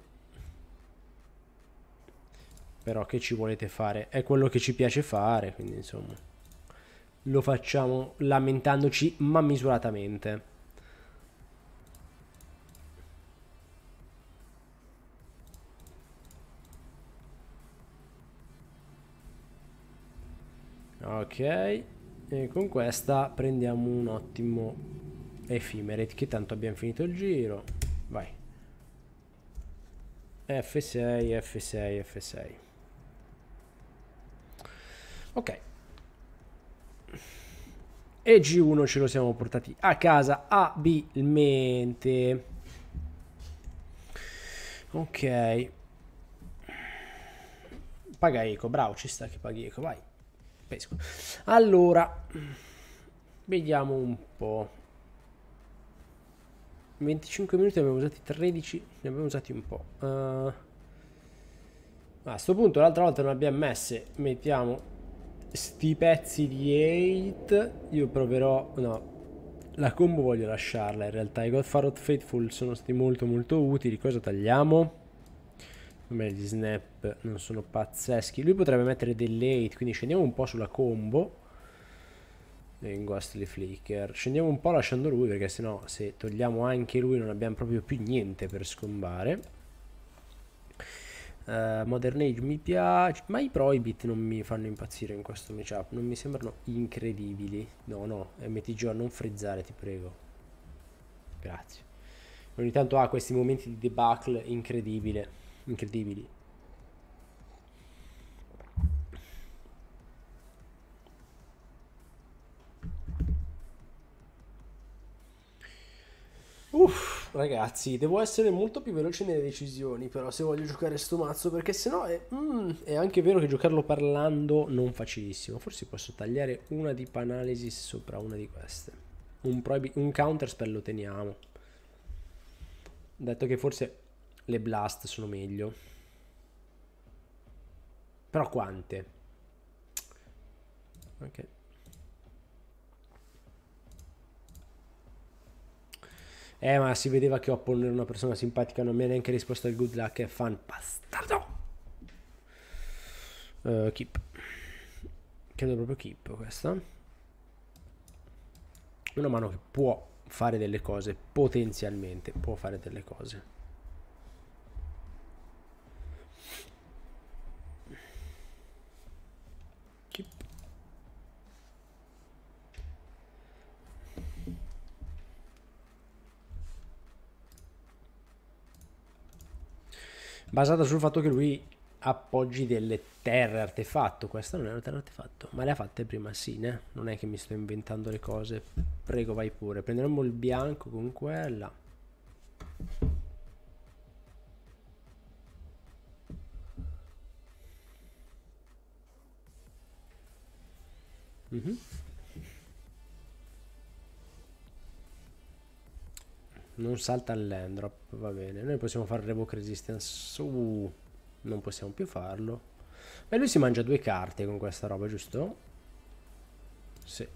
Però che ci volete fare? È quello che ci piace fare, quindi insomma lo facciamo lamentandoci ma misuratamente. Ok e con questa prendiamo un ottimo Ephemerate che tanto abbiamo finito il giro vai F6 F6 F6 ok e G1 ce lo siamo portati a casa abilmente ok paga eco bravo ci sta che paghi eco vai pesco. Allora, vediamo un po'. 25 minuti ne abbiamo usati 13, ne abbiamo usati un po'. Uh, a questo punto l'altra volta non abbiamo messe, mettiamo sti pezzi di 8. Io proverò, no, la combo voglio lasciarla in realtà. I Godfather Faithful sono stati molto molto utili. Cosa tagliamo? Vabbè, gli snap non sono pazzeschi. Lui potrebbe mettere del late, quindi scendiamo un po' sulla combo. E in Ghostly Flicker. Scendiamo un po' lasciando lui, perché sennò se togliamo anche lui non abbiamo proprio più niente per scombare. Uh, Modern Age mi piace, ma i Prohibit non mi fanno impazzire in questo matchup, non mi sembrano incredibili. No, no, eh, MTGO, non frizzare, ti prego. Grazie. Ogni tanto ha questi momenti di debacle incredibile incredibili. Uff, ragazzi, devo essere molto più veloce nelle decisioni, però se voglio giocare sto mazzo, perché sennò è, mm, è anche vero che giocarlo parlando non facilissimo. Forse posso tagliare una di Panalysis sopra una di queste. Un, un counter spell lo teniamo. Detto che forse le blast sono meglio. Però quante? Ok. Eh, ma si vedeva che Oppo non era una persona simpatica, non mi ha neanche risposto al good luck, è fan bastardo. Uh, keep. Credo proprio keep questa. Una mano che può fare delle cose, potenzialmente può fare delle cose. basata sul fatto che lui appoggi delle terre artefatto. Questa non è una terra artefatto, ma le ha fatte prima sì, né? Non è che mi sto inventando le cose. Prego, vai pure. Prenderemo il bianco con quella. Mm-hmm. Non salta il land drop, va bene. Noi possiamo fare revoke resistance. Uh, non possiamo più farlo. Beh, lui si mangia due carte con questa roba, giusto? Sì.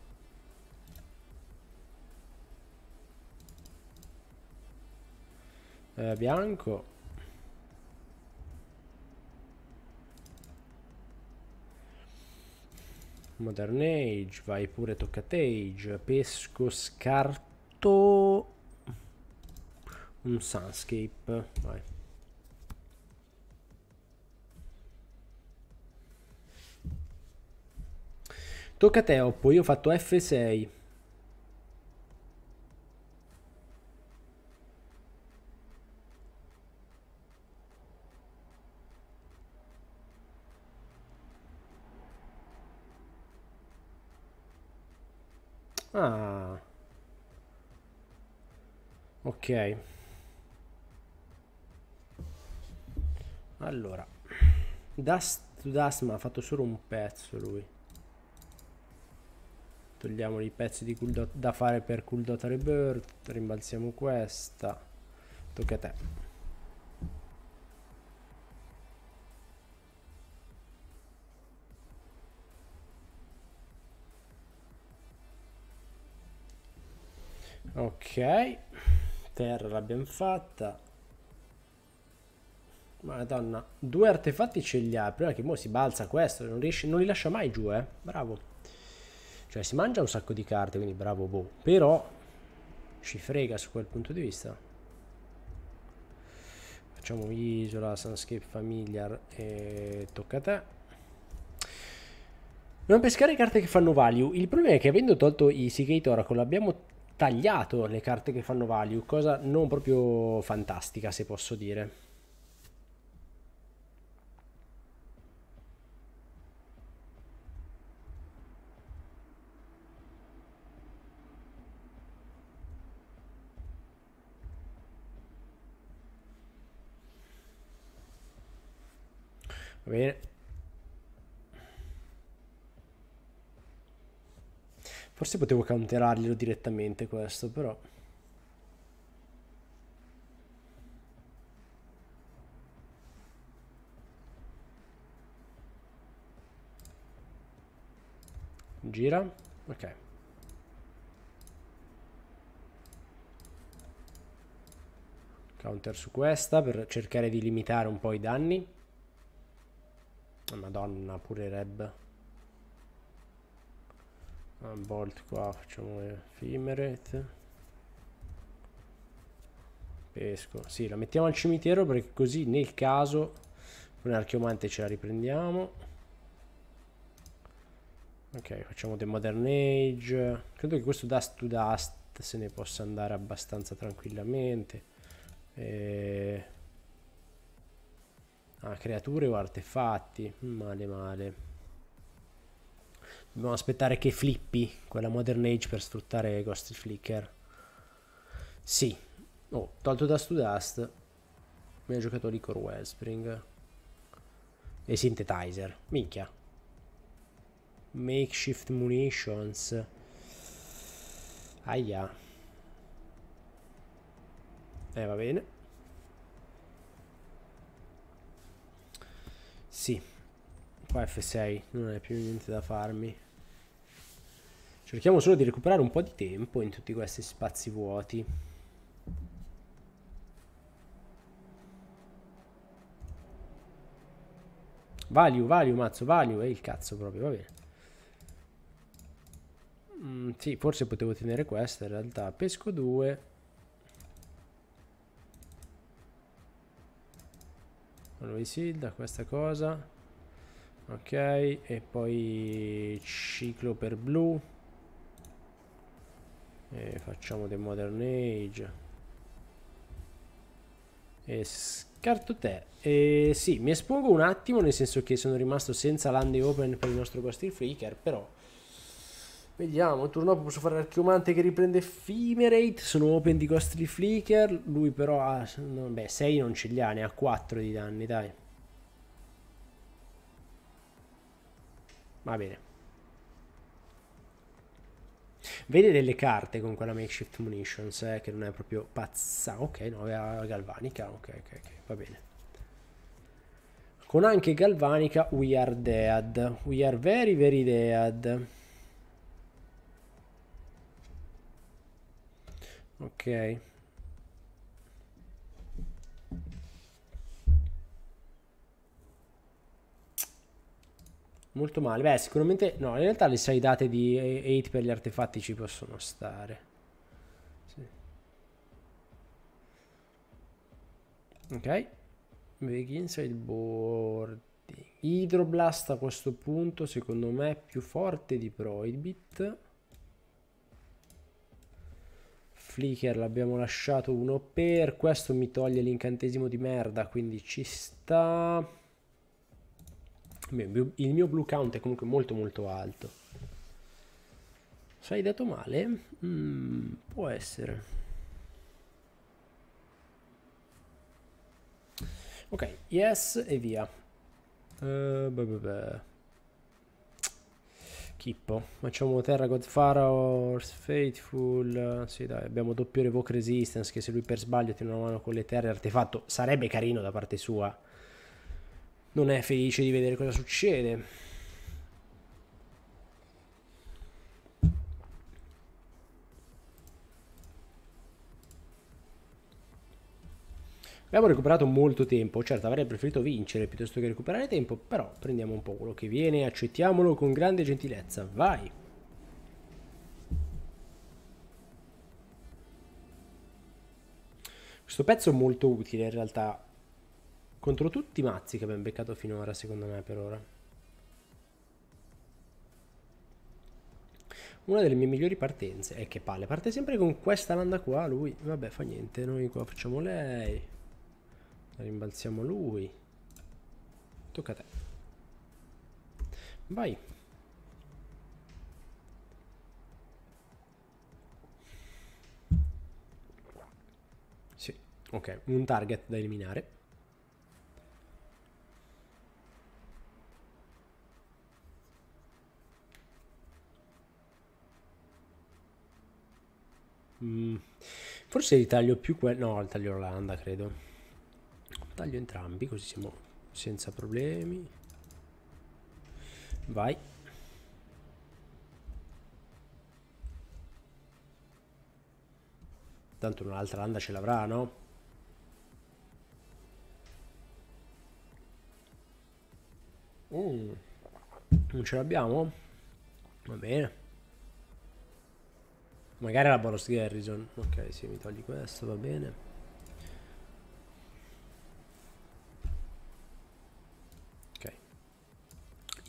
Eh, bianco. Modern Age, vai pure tocca Age, pesco, scarto un Sunscape. Vai. Tocca a te, Oppo. Io ho fatto F6. Ah. Ok. Allora, Dust to Dust ma ha fatto solo un pezzo lui. Togliamo i pezzi di cool da fare per Cool Rebirth, rimbalziamo questa. Tocca a te. ok terra l'abbiamo fatta Madonna, due artefatti ce li ha. Prima che mo si balza questo, non, riesce, non li lascia mai giù, eh. Bravo. Cioè, si mangia un sacco di carte, quindi bravo, boh. Però, ci frega su quel punto di vista. Facciamo isola, sunscape, familiar e tocca a te. Non pescare carte che fanno value. Il problema è che avendo tolto i Seagate Oracle abbiamo tagliato le carte che fanno value, cosa non proprio fantastica se posso dire. bene. Forse potevo counterarglielo direttamente questo, però... Gira. Ok. Counter su questa per cercare di limitare un po' i danni. Madonna, pure Reb. A bolt qua facciamo effemerate. Pesco. Sì, la mettiamo al cimitero perché così nel caso con archeomante ce la riprendiamo. Ok, facciamo The Modern Age. Credo che questo Dust to Dust se ne possa andare abbastanza tranquillamente. E... Eh, Ah, creature o artefatti. Male, male. Dobbiamo aspettare che flippi quella Modern Age per sfruttare Ghost Flicker. Sì. Oh, tolto Dust to Dust. Mi ha giocato lì Wellspring. E Synthetizer. Minchia. Makeshift Munitions. Aia. Eh, va bene. Sì. Qua F6, non è più niente da farmi. Cerchiamo solo di recuperare un po' di tempo in tutti questi spazi vuoti. Value, value, mazzo, value. E il cazzo proprio, va bene. Mm, sì, forse potevo tenere questa in realtà. Pesco 2. lo isilda questa cosa ok e poi ciclo per blu e facciamo The Modern Age e scarto te e sì mi espongo un attimo nel senso che sono rimasto senza land open per il nostro Ghost Freaker però Vediamo, il turno dopo posso fare l'archiomante che riprende Ephemerate, sono open di Ghostly Flicker, lui però ha... No, beh, 6 non ce li ha, ne ha 4 di danni, dai. Va bene. Vede delle carte con quella makeshift munitions, eh, che non è proprio pazza. Ok, no, aveva galvanica, ok, ok, ok, va bene con anche galvanica We Are Dead. We Are Very Very Dead. ok molto male beh sicuramente no in realtà le 6 date di 8 per gli artefatti ci possono stare sì. ok Veghi inside board Idroblast a questo punto secondo me è più forte di Proibit Flicker l'abbiamo lasciato uno per, questo mi toglie l'incantesimo di merda, quindi ci sta. Il mio blue count è comunque molto molto alto. sei dato male? Mm, può essere. Ok, yes e via. Uh, beh beh beh. Chippo. Facciamo Terra God Pharaoh, Faithful. Eh, sì, dai, abbiamo doppio Revoke Resistance. Che se lui per sbaglio tiene una mano con le terre artefatto, sarebbe carino da parte sua. Non è felice di vedere cosa succede. Abbiamo recuperato molto tempo, certo avrei preferito vincere piuttosto che recuperare tempo, però prendiamo un po' quello che viene, e accettiamolo con grande gentilezza, vai! Questo pezzo è molto utile in realtà, contro tutti i mazzi che abbiamo beccato finora secondo me per ora. Una delle mie migliori partenze, è eh, che palle, parte sempre con questa landa qua lui, vabbè fa niente, noi qua facciamo lei rimbalziamo lui tocca a te vai sì ok un target da eliminare Mm. Forse ritaglio più quello. No, taglio l'Olanda, credo taglio entrambi così siamo senza problemi vai tanto un'altra landa ce l'avrà no? Mm. non ce l'abbiamo? va bene magari la Boros Garrison ok si sì, mi togli questo va bene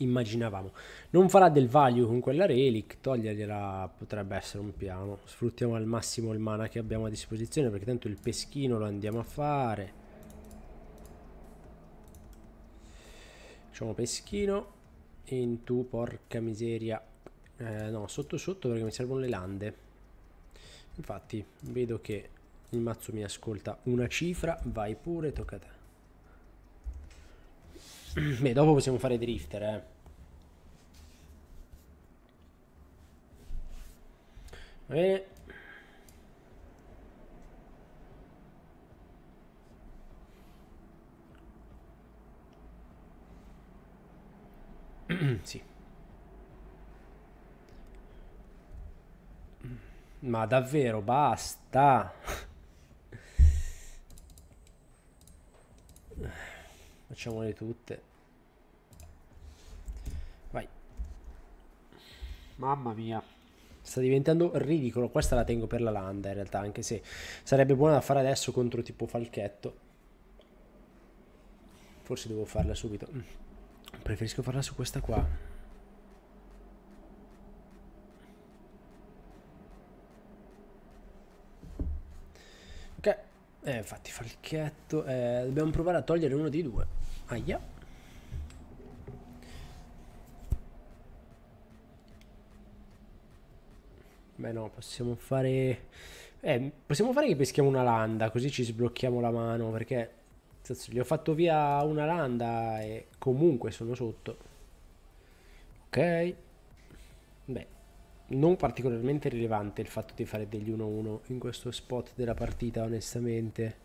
immaginavamo. Non farà del value con quella relic, togliergliela potrebbe essere un piano. Sfruttiamo al massimo il mana che abbiamo a disposizione perché tanto il peschino lo andiamo a fare. Facciamo peschino in tu, porca miseria. Eh, no, sotto sotto perché mi servono le lande. Infatti vedo che il mazzo mi ascolta una cifra, vai pure, tocca a te. Beh, dopo possiamo fare drifter, eh. bene. Eh. sì. Ma davvero, basta. Facciamole tutte. Vai. Mamma mia sta diventando ridicolo. Questa la tengo per la Landa in realtà, anche se sarebbe buona da fare adesso contro tipo Falchetto. Forse devo farla subito. Mm. Preferisco farla su questa qua. Ok, eh, infatti Falchetto, eh, dobbiamo provare a togliere uno di due. Aia. Beh no, possiamo fare... Eh, possiamo fare che peschiamo una landa, così ci sblocchiamo la mano, perché... Senso, gli ho fatto via una landa e comunque sono sotto. Ok. Beh, non particolarmente rilevante il fatto di fare degli 1-1 in questo spot della partita, onestamente.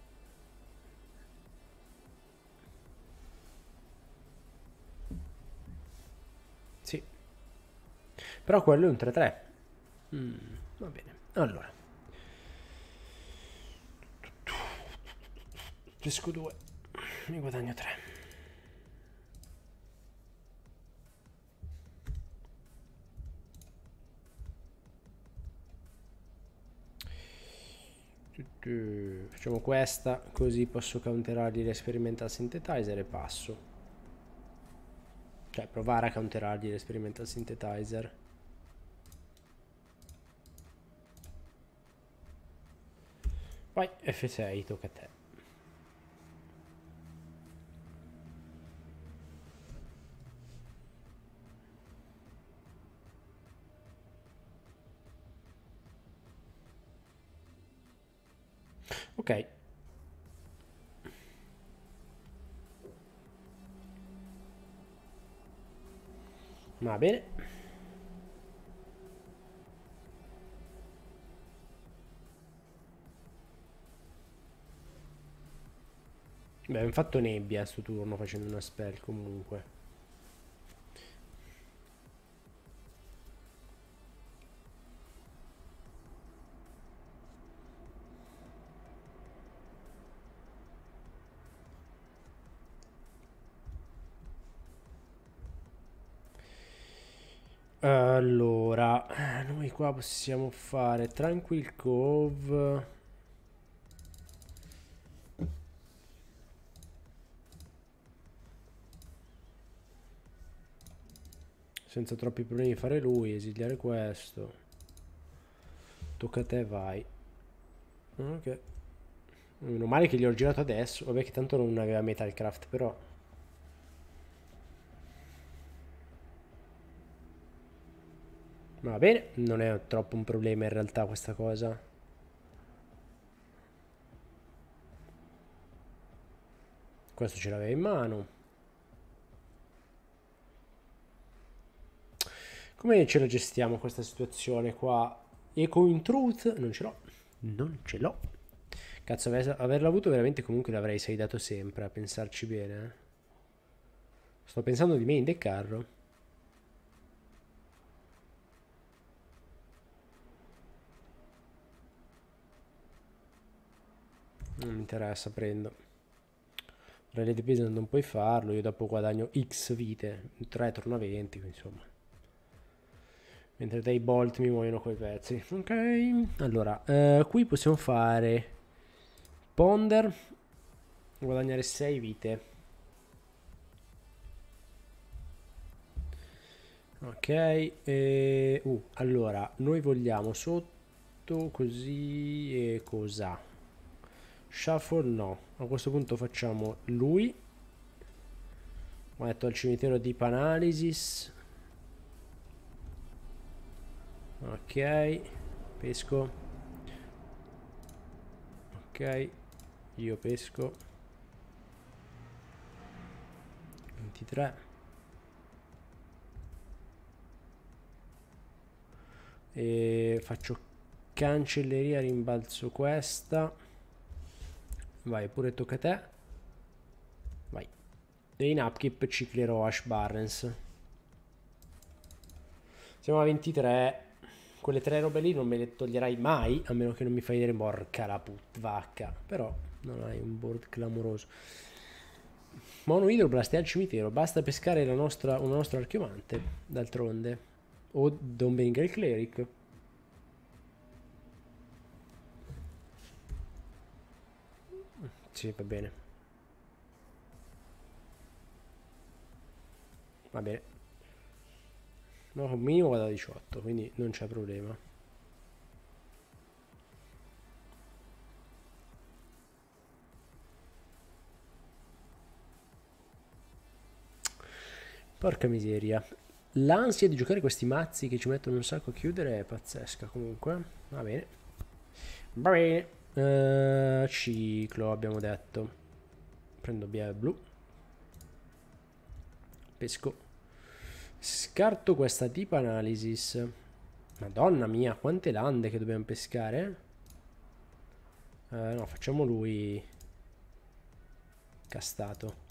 Sì. Però quello è un 3-3. Mm, va bene. Allora. Pesco 2, ne guadagno 3. Facciamo questa, così posso counterargli l'Experimental Synthetizer e passo. Cioè, provare a counterargli l'Experimental Synthetizer. Vai, F6, tocca a te. Ok. Va bene. Beh, hanno fatto nebbia sto turno facendo una spell comunque. Allora, noi qua possiamo fare Tranquil Cove senza troppi problemi fare lui, esiliare questo. Tocca a te, vai. Ah, ok. Meno male che gli ho girato adesso. Vabbè che tanto non aveva Metalcraft, però... Va bene, non è troppo un problema in realtà questa cosa. Questo ce l'aveva in mano. Come ce la gestiamo questa situazione qua? Eco in truth? Non ce l'ho. Non ce l'ho. Cazzo, averla avuto veramente comunque l'avrei saidato sempre, a pensarci bene. Eh. Sto pensando di me in deccarro. Non mi interessa, prendo. Rally di non puoi farlo, io dopo guadagno X vite, 3 a 20, insomma. Mentre dai bolt mi muoiono quei pezzi. Ok. Allora, eh, qui possiamo fare ponder, guadagnare 6 vite. Ok, e, uh, allora, noi vogliamo sotto così e cosa? Shuffle no. A questo punto facciamo lui. Ho detto al cimitero Deep Analysis ok pesco ok io pesco 23 e faccio cancelleria rimbalzo questa vai pure tocca a te vai e in upkeep ciclerò Ash Barrens siamo a 23 quelle tre robe lì non me le toglierai mai, a meno che non mi fai dire morca la put però non hai un board clamoroso. Mono idroblast è al cimitero, basta pescare la nostra, una nostra archiomante, d'altronde, o Don Beninger Cleric. Sì, va bene. Va bene. No, con minimo vado a 18, quindi non c'è problema. Porca miseria. L'ansia di giocare questi mazzi che ci mettono un sacco a chiudere è pazzesca comunque. Va bene. Va bene. Uh, ciclo abbiamo detto. Prendo bianco blu. Pesco. Scarto questa tip analysis. Madonna mia, quante lande che dobbiamo pescare. Eh, eh no, facciamo lui castato.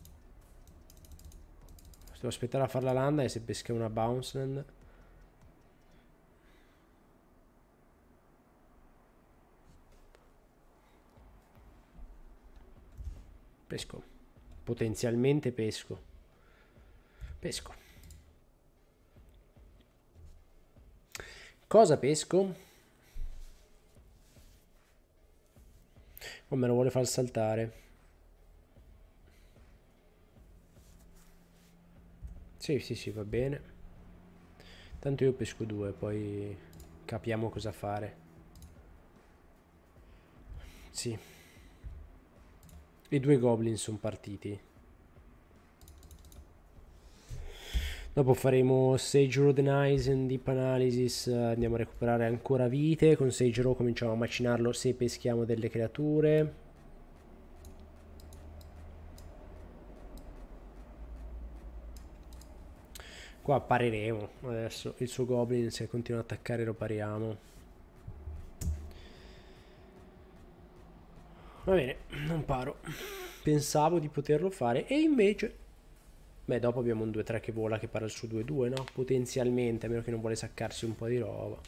Devo aspettare a fare la landa e se pesca una bounce land. Pesco. Potenzialmente pesco. Pesco. Cosa pesco? O oh, me lo vuole far saltare? Sì, sì, sì, va bene. Tanto io pesco due, poi capiamo cosa fare. Sì. I due goblin sono partiti. Dopo faremo Sage Road Nice Deep Analysis, eh, andiamo a recuperare ancora vite, con Sage Road cominciamo a macinarlo se peschiamo delle creature. Qua pareremo, adesso il suo goblin se continua ad attaccare lo pariamo. Va bene, non paro. Pensavo di poterlo fare e invece Beh, dopo abbiamo un 2-3 che vola che parla su 2-2, no? Potenzialmente, a meno che non vuole saccarsi un po' di roba.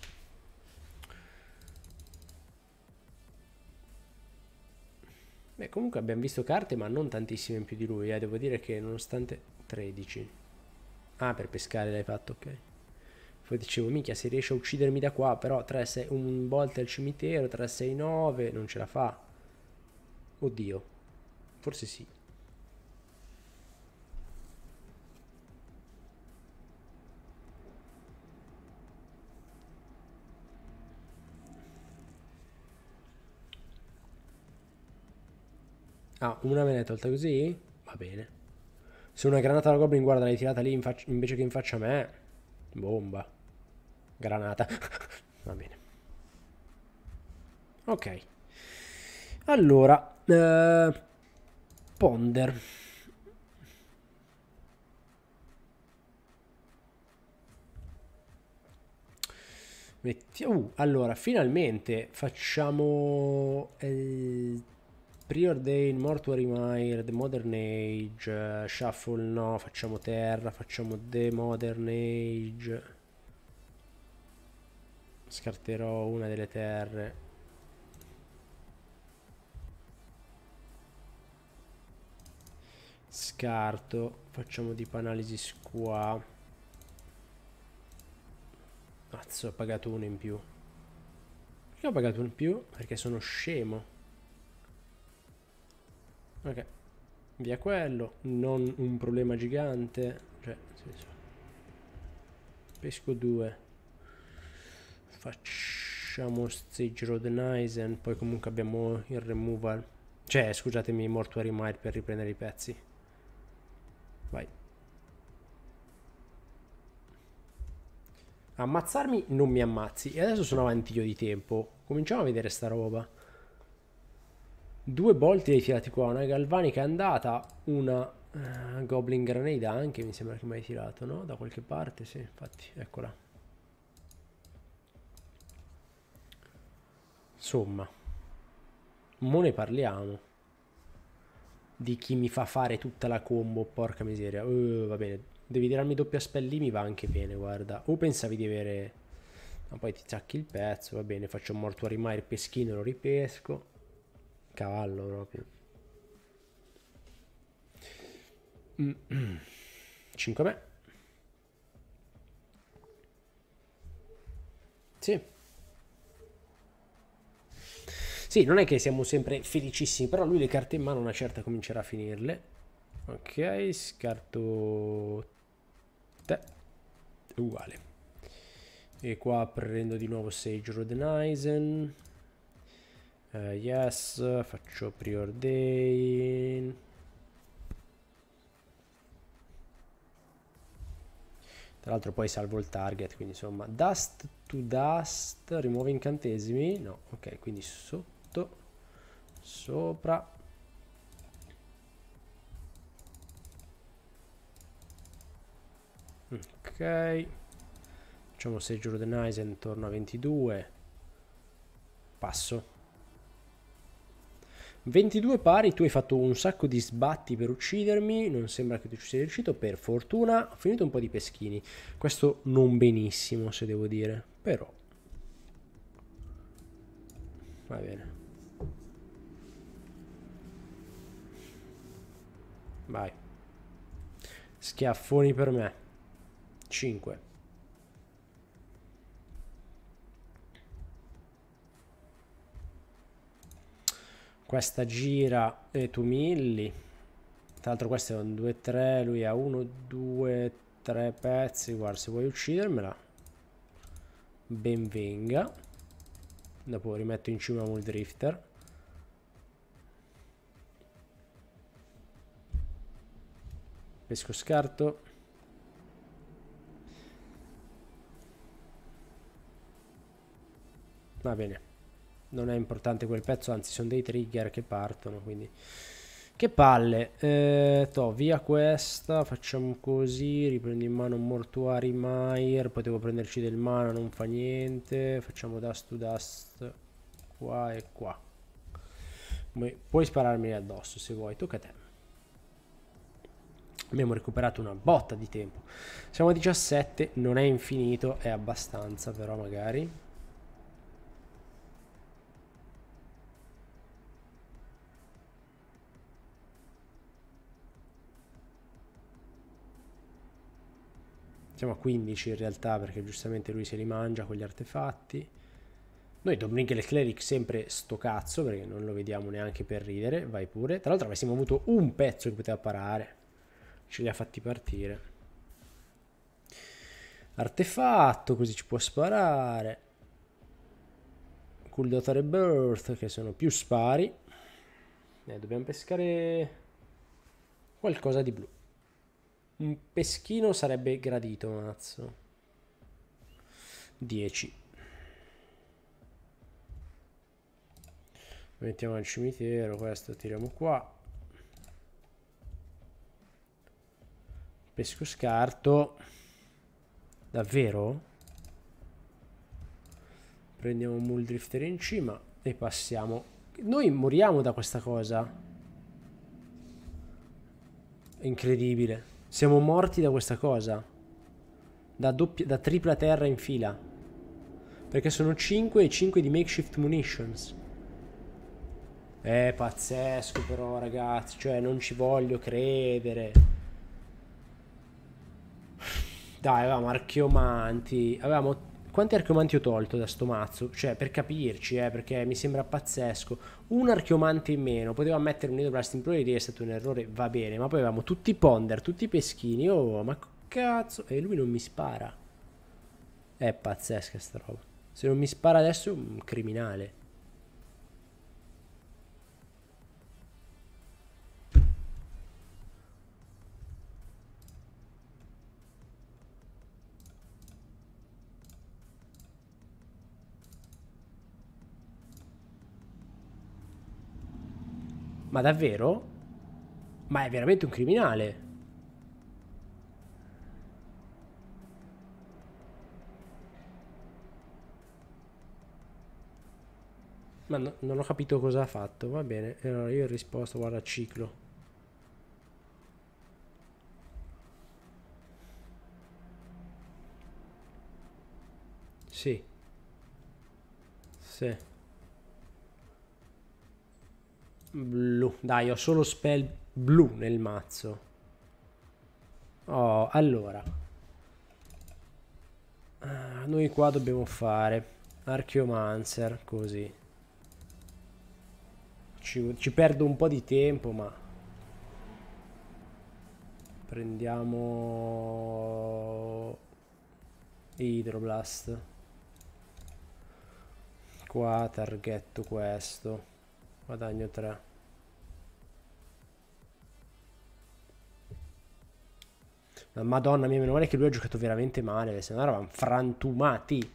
Beh, comunque abbiamo visto carte, ma non tantissime in più di lui, eh. Devo dire che nonostante... 13. Ah, per pescare l'hai fatto, ok. Poi dicevo, mica, se riesce a uccidermi da qua, però 3, 6, un volta al cimitero, 3, 6, 9, non ce la fa. Oddio. Forse sì. Ah, una me l'hai tolta così? Va bene. Se una granata da Goblin, guarda, l'hai tirata lì in invece che in faccia a me. Bomba. Granata. Va bene. Ok. Allora, eh, Ponder. Metti, uh, allora, finalmente facciamo... Eh, Prior Mortuary Mire, The Modern Age, eh, Shuffle no, facciamo Terra, facciamo The Modern Age. Scarterò una delle terre. Scarto, facciamo Deep Analysis qua. Mazzo, ho pagato uno in più. Perché ho pagato uno in più? Perché sono scemo. Ok. Via quello. Non un problema gigante. Cioè, senso. Pesco 2. Facciamo Stage Road Nizen. Poi comunque abbiamo il removal. Cioè, scusatemi, Mortuary Mile per riprendere i pezzi. Vai. Ammazzarmi non mi ammazzi. E adesso sono avanti io di tempo. Cominciamo a vedere sta roba. Due bolti hai tirati qua, una eh. galvanica è andata, una uh, goblin grenade anche, mi sembra che mi hai tirato, no? Da qualche parte, sì, infatti, eccola. Insomma, mo ne parliamo. Di chi mi fa fare tutta la combo, porca miseria. Uh, va bene, devi tirarmi doppia spell lì, mi va anche bene, guarda. O pensavi di avere... Ma poi ti zacchi il pezzo, va bene, faccio un mortuary mire peschino, lo ripesco cavallo proprio. 5 me. Sì. Sì, non è che siamo sempre felicissimi, però lui le carte in mano una certa comincerà a finirle. Ok, scarto te. Uguale. E qua prendo di nuovo Sage Rodenheisen uh, yes faccio preordain tra l'altro poi salvo il target quindi insomma dust to dust rimuove incantesimi no ok quindi sotto sopra ok facciamo Sage Rodenize intorno a 22 passo 22 pari, tu hai fatto un sacco di sbatti per uccidermi, non sembra che tu ci sia riuscito, per fortuna ho finito un po' di peschini, questo non benissimo se devo dire, però va bene. Vai. Schiaffoni per me. 5. Questa gira e tu milli. Tra l'altro questo è un 2-3, lui ha 1, 2, 3 pezzi. Guarda, se vuoi uccidermela, ben venga Dopo rimetto in cima Mul Drifter. Pesco scarto. Va bene non è importante quel pezzo, anzi sono dei trigger che partono, quindi... Che palle, eh, to, via questa, facciamo così, riprendo in mano mortuari Maier, potevo prenderci del mana, non fa niente, facciamo dust to dust qua e qua. Puoi spararmi addosso se vuoi, tocca a te. Abbiamo recuperato una botta di tempo. Siamo a 17, non è infinito, è abbastanza però magari. siamo a 15 in realtà perché giustamente lui se li mangia con gli artefatti noi e Cleric sempre sto cazzo perché non lo vediamo neanche per ridere vai pure tra l'altro avessimo avuto un pezzo che poteva parare ce li ha fatti partire artefatto così ci può sparare Cooldown birth che sono più spari eh, dobbiamo pescare qualcosa di blu un peschino sarebbe gradito, mazzo. 10. Mettiamo al cimitero, questo tiriamo qua. Pesco scarto. Davvero? Prendiamo un Mull Drifter in cima e passiamo. Noi moriamo da questa cosa. incredibile. Siamo morti da questa cosa. Da, doppia, da tripla terra in fila. Perché sono 5 e 5 di makeshift munitions. È pazzesco però ragazzi, cioè non ci voglio credere. Dai, va, marchiomanti. Avevamo quanti archeomanti ho tolto da sto mazzo? Cioè, per capirci, eh, perché mi sembra pazzesco. Un archeomante in meno, poteva mettere un Hydroblasting Pro lì, è stato un errore, va bene, ma poi avevamo tutti i Ponder, tutti i Peschini, oh, ma cazzo, e lui non mi spara. È pazzesca sta roba. Se non mi spara adesso è un criminale. Ma davvero? Ma è veramente un criminale. Ma no, non ho capito cosa ha fatto. Va bene. Allora io ho risposto, guarda, ciclo. Sì. Sì. blu. Dai, ho solo spell blu nel mazzo. Oh, allora. Ah, noi qua dobbiamo fare Archeomancer, così. Ci, ci perdo un po' di tempo, ma... Prendiamo... Hydroblast. Qua targhetto questo. Guadagno 3. Madonna mia, meno male che lui ha giocato veramente male, se no eravamo frantumati.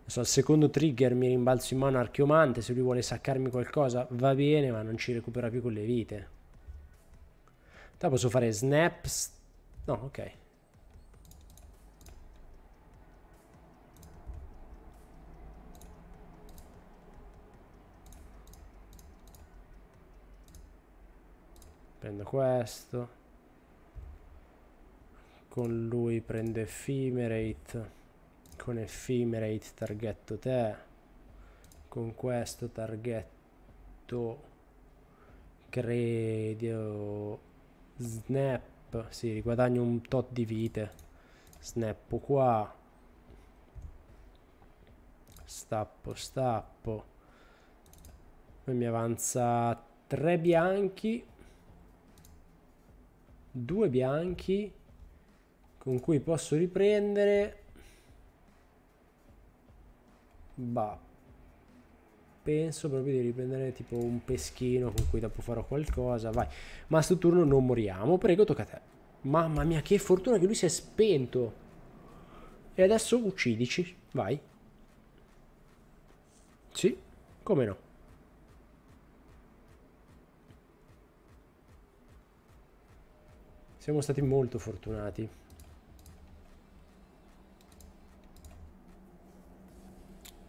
Adesso al secondo trigger mi rimbalzo in mano Archeomante, se lui vuole saccarmi qualcosa va bene, ma non ci recupera più con le vite. Te posso fare snaps? No, ok. Prendo questo con lui prendo Ephemerate con Ephemerate targetto te con questo targetto credo snap si sì, riguadagno un tot di vite snappo qua stappo stappo poi mi avanza tre bianchi due bianchi con cui posso riprendere ma penso proprio di riprendere tipo un peschino con cui dopo farò qualcosa vai ma sto turno non moriamo prego tocca a te mamma mia che fortuna che lui si è spento e adesso uccidici vai sì come no siamo stati molto fortunati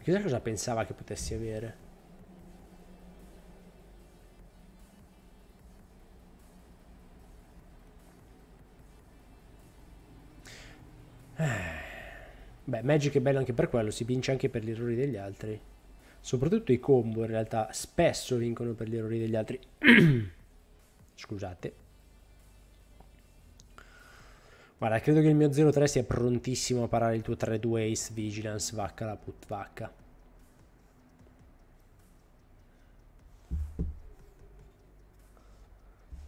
Chissà cosa pensava che potessi avere. Eh, beh, Magic è bello anche per quello, si vince anche per gli errori degli altri. Soprattutto i combo in realtà spesso vincono per gli errori degli altri. Scusate. Guarda, credo che il mio 0-3 sia prontissimo a parare il tuo 3-2 Ace Vigilance, vacca la put vacca.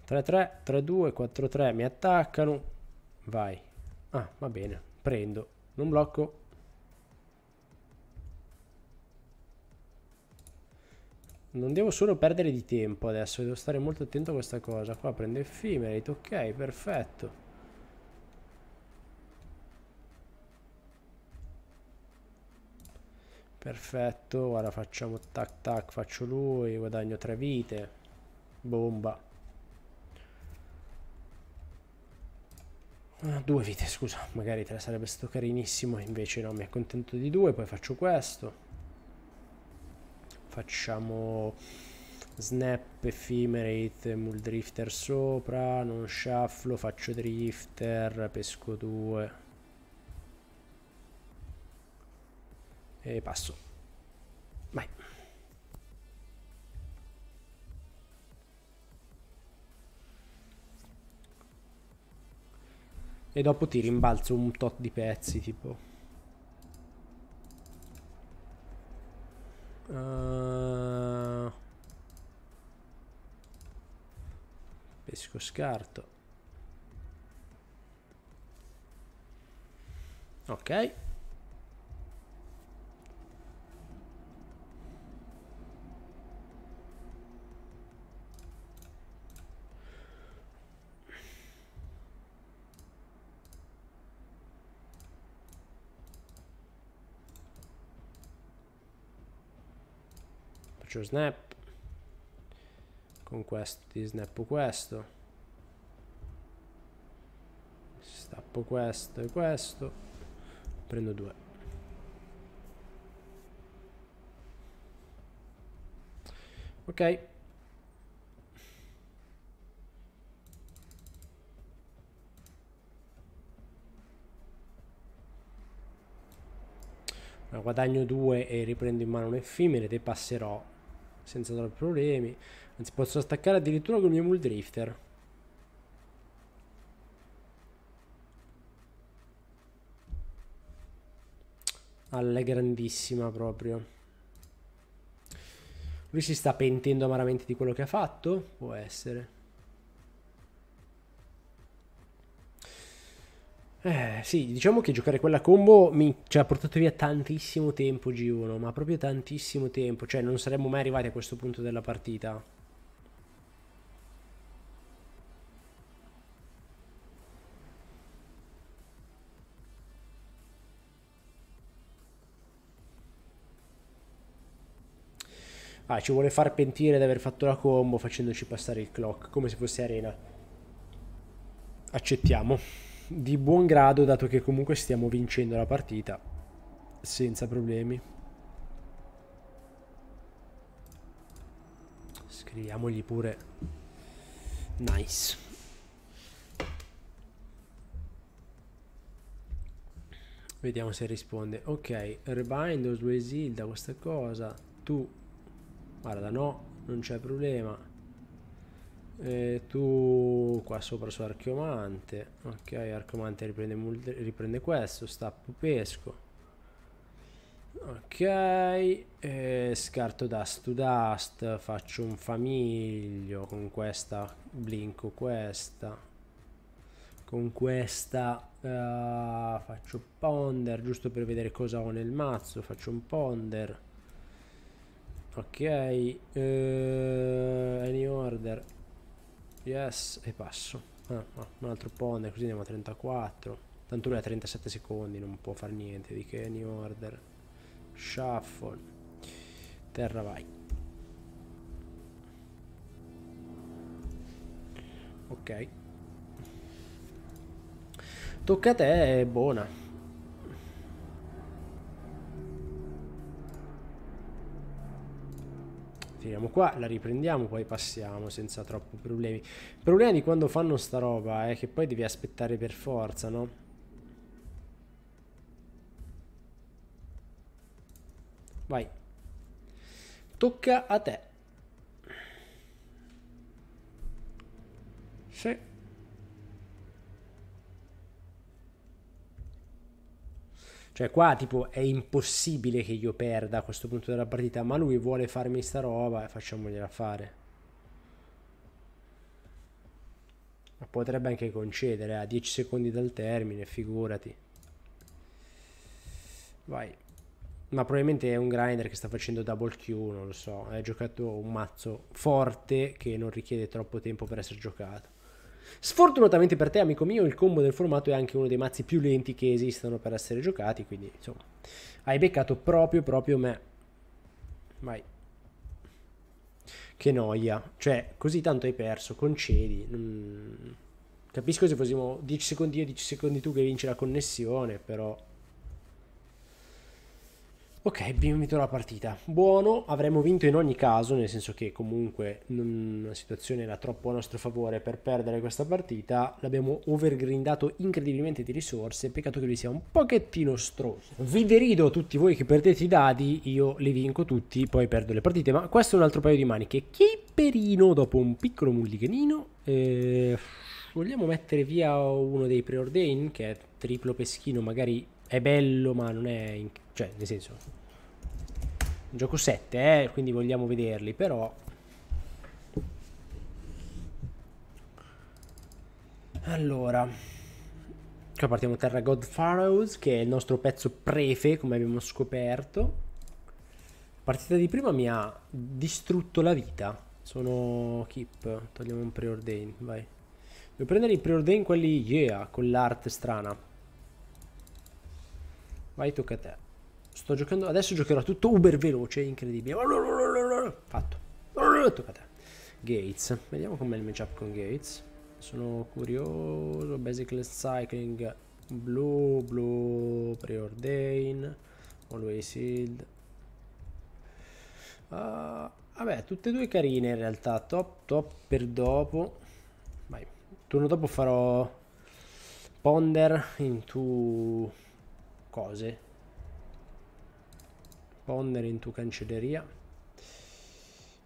Tre, tre, tre, due, quattro, tre, mi attaccano. Vai. Ah, va bene, prendo. Non blocco. Non devo solo perdere di tempo adesso, devo stare molto attento a questa cosa. Qua prendo effimerate, ok, perfetto. Perfetto, ora facciamo tac tac, faccio lui, guadagno tre vite. Bomba. Ah, due vite, scusa, magari tre sarebbe stato carinissimo, invece no, mi accontento di due, poi faccio questo. Facciamo snap, ephemerate, drifter sopra, non shufflo, faccio drifter, pesco due. e passo. Vai. E dopo ti rimbalzo un tot di pezzi, tipo... Uh... Pesco scarto. Ok. faccio snap con questo questi snappo questo stappo questo e questo prendo due ok guadagno 2 e riprendo in mano un effimere e passerò senza troppi problemi. Anzi, posso staccare addirittura col mio Mule Drifter. Alla grandissima proprio. Lui si sta pentendo amaramente di quello che ha fatto? Può essere. Eh, sì, diciamo che giocare quella combo mi ci ha portato via tantissimo tempo G1, ma proprio tantissimo tempo, cioè non saremmo mai arrivati a questo punto della partita. Ah, ci vuole far pentire di aver fatto la combo facendoci passare il clock, come se fosse arena. Accettiamo di buon grado dato che comunque stiamo vincendo la partita senza problemi. Scriviamogli pure nice. Vediamo se risponde. Ok, Rebind, Oswesil, da questa cosa. Tu, guarda, no, non c'è problema. E tu qua sopra su archeomante ok archeomante riprende, riprende questo stappo pesco ok e scarto dust to dust faccio un famiglio con questa blinco questa con questa uh, faccio ponder giusto per vedere cosa ho nel mazzo faccio un ponder ok uh, any order Yes, e passo. Ah, ah, un altro ponder, così andiamo a 34. Tanto lui ha 37 secondi, non può fare niente. Di che new order. Shuffle. Terra vai. Ok. Tocca a te, buona. tiriamo qua, la riprendiamo, poi passiamo senza troppi problemi. Il problema di quando fanno sta roba è che poi devi aspettare per forza, no? Vai. Tocca a te. Sì. Cioè qua tipo è impossibile che io perda a questo punto della partita, ma lui vuole farmi sta roba e facciamogliela fare. Ma potrebbe anche concedere a eh, 10 secondi dal termine, figurati. Vai. Ma probabilmente è un grinder che sta facendo double Q, non lo so. ha giocato un mazzo forte che non richiede troppo tempo per essere giocato. Sfortunatamente per te, amico mio, il combo del formato è anche uno dei mazzi più lenti che esistono per essere giocati, quindi insomma, hai beccato proprio proprio me. Vai. Che noia. Cioè, così tanto hai perso, concedi. Mm. Capisco se fossimo 10 secondi io, 10 secondi tu che vinci la connessione, però... Ok, vinto la partita. Buono, avremmo vinto in ogni caso, nel senso che comunque la situazione era troppo a nostro favore per perdere questa partita. L'abbiamo overgrindato incredibilmente di risorse, peccato che lui sia un pochettino stroso. Vi derido a tutti voi che perdete i dadi, io li vinco tutti, poi perdo le partite, ma questo è un altro paio di maniche. Che Keeperino dopo un piccolo mulliganino. Eh, vogliamo mettere via uno dei preordain, che è triplo peschino, magari è bello ma non è... In... cioè, nel senso... Un gioco 7, eh, quindi vogliamo vederli, però... Allora... Qua partiamo Terra God Pharaohs, che è il nostro pezzo prefe, come abbiamo scoperto. La partita di prima mi ha distrutto la vita. Sono keep, togliamo un preordain, vai. Devo prendere i preordain quelli, yeah, con l'art strana. Vai, tocca a te. Sto giocando, adesso giocherò tutto uber veloce, incredibile. Fatto. Tocca a te. Gates. Vediamo com'è il matchup con Gates. Sono curioso. Basicless Cycling. Blue, blue, preordain. Always Healed. Uh, ah, vabbè, tutte e due carine in realtà. Top, top per dopo. Vai. Turno dopo farò Ponder into cose. Pondere in tua cancelleria.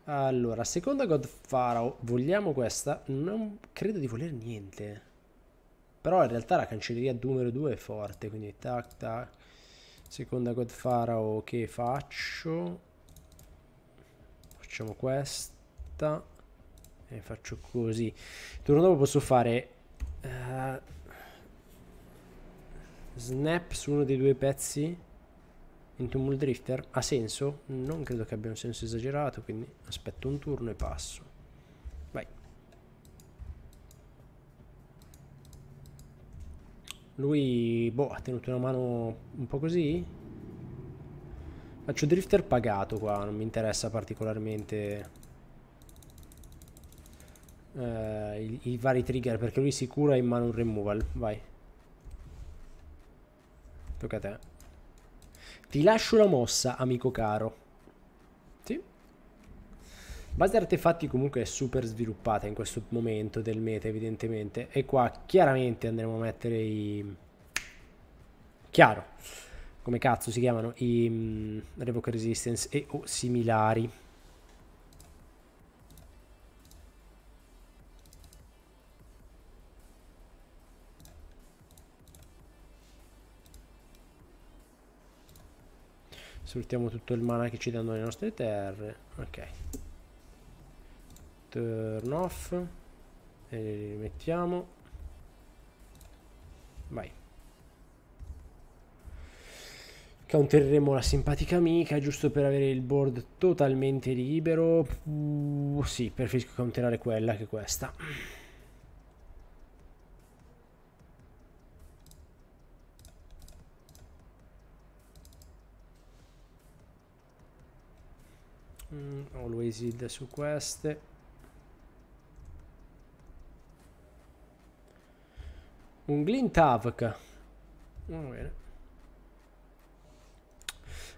Allora, seconda God Pharaoh, vogliamo questa? Non credo di voler niente. Però in realtà la cancelleria numero 2 è forte, quindi tac tac. Seconda God Pharaoh che faccio? Facciamo questa. E faccio così. Turno dopo posso fare... Uh, Snap su uno dei due pezzi in Tumble Drifter ha senso? Non credo che abbia un senso esagerato, quindi aspetto un turno e passo. Vai. Lui, boh, ha tenuto una mano un po' così. Faccio Drifter pagato qua, non mi interessa particolarmente Uh, eh, i, i, vari trigger perché lui si cura in mano un removal vai Tocca a te. Ti lascio una mossa, amico caro. Sì. Base artefatti comunque è super sviluppata in questo momento del meta, evidentemente. E qua chiaramente andremo a mettere i... Chiaro. Come cazzo si chiamano? I um, Revoke Resistance e o similari. sfruttiamo tutto il mana che ci danno le nostre terre ok turn off e li rimettiamo vai countereremo la simpatica amica giusto per avere il board totalmente libero uh, sì preferisco counterare quella che questa mm, always hid su queste un glint avk va bene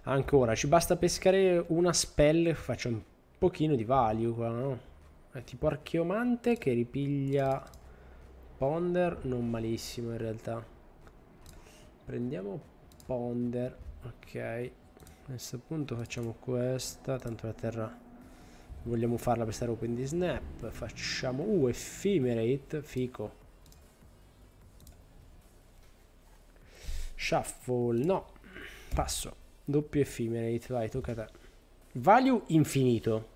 ancora ci basta pescare una spell faccio un pochino di value qua no? è tipo archeomante che ripiglia ponder non malissimo in realtà prendiamo ponder ok a questo punto facciamo questa tanto la terra vogliamo farla per stare open di snap facciamo uh ephemerate fico shuffle no passo doppio ephemerate vai tocca a te value infinito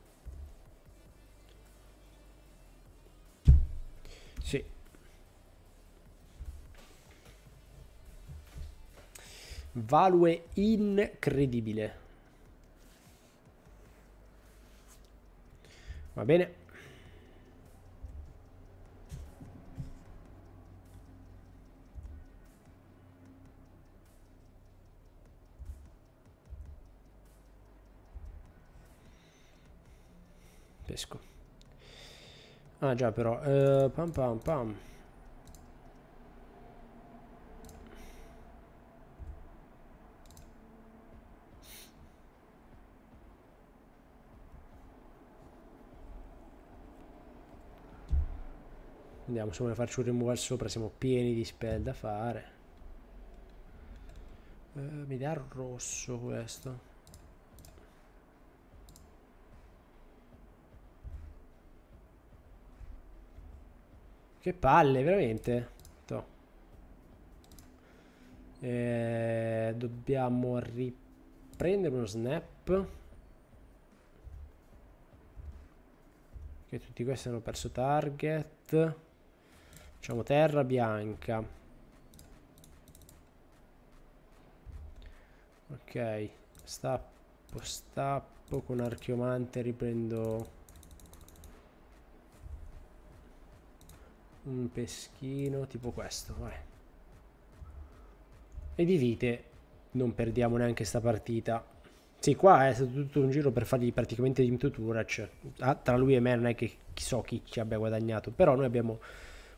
sì Value incredibile. Va bene. Pesco. Ah già però. Uh, pam pam pam. Andiamo, se vuole farci un removal sopra, siamo pieni di spell da fare. Eh, mi dà rosso questo. Che palle, veramente. Toh. Eh, dobbiamo riprendere uno snap. Che tutti questi hanno perso target. Facciamo terra bianca. Ok, stappo, stappo con archiomante riprendo un peschino tipo questo, vai. E di vite non perdiamo neanche sta partita. Sì, qua è stato tutto un giro per fargli praticamente di Turac. Ah, tra lui e me non è che so chi ci abbia guadagnato, però noi abbiamo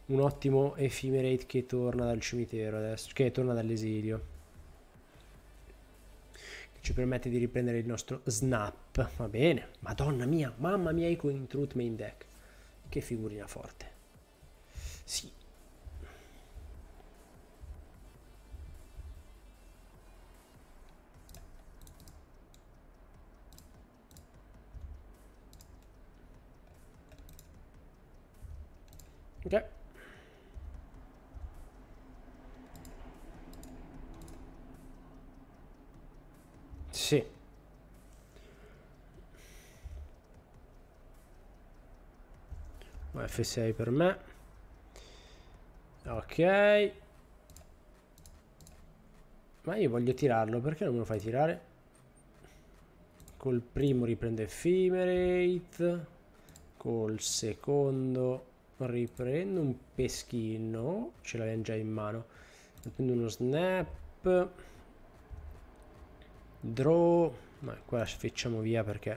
un ottimo Ephemerate che torna dal cimitero adesso, che torna dall'esilio. Che ci permette di riprendere il nostro snap. Va bene, madonna mia, mamma mia, i Queen Truth main deck. Che figurina forte. Sì. Ok. Sì. F6 per me. Ok. Ma io voglio tirarlo, perché non me lo fai tirare? Col primo riprende Ephemerate. Col secondo riprendo un peschino. Ce l'avevamo già in mano. Prendo uno snap. Draw, ma qua la facciamo via perché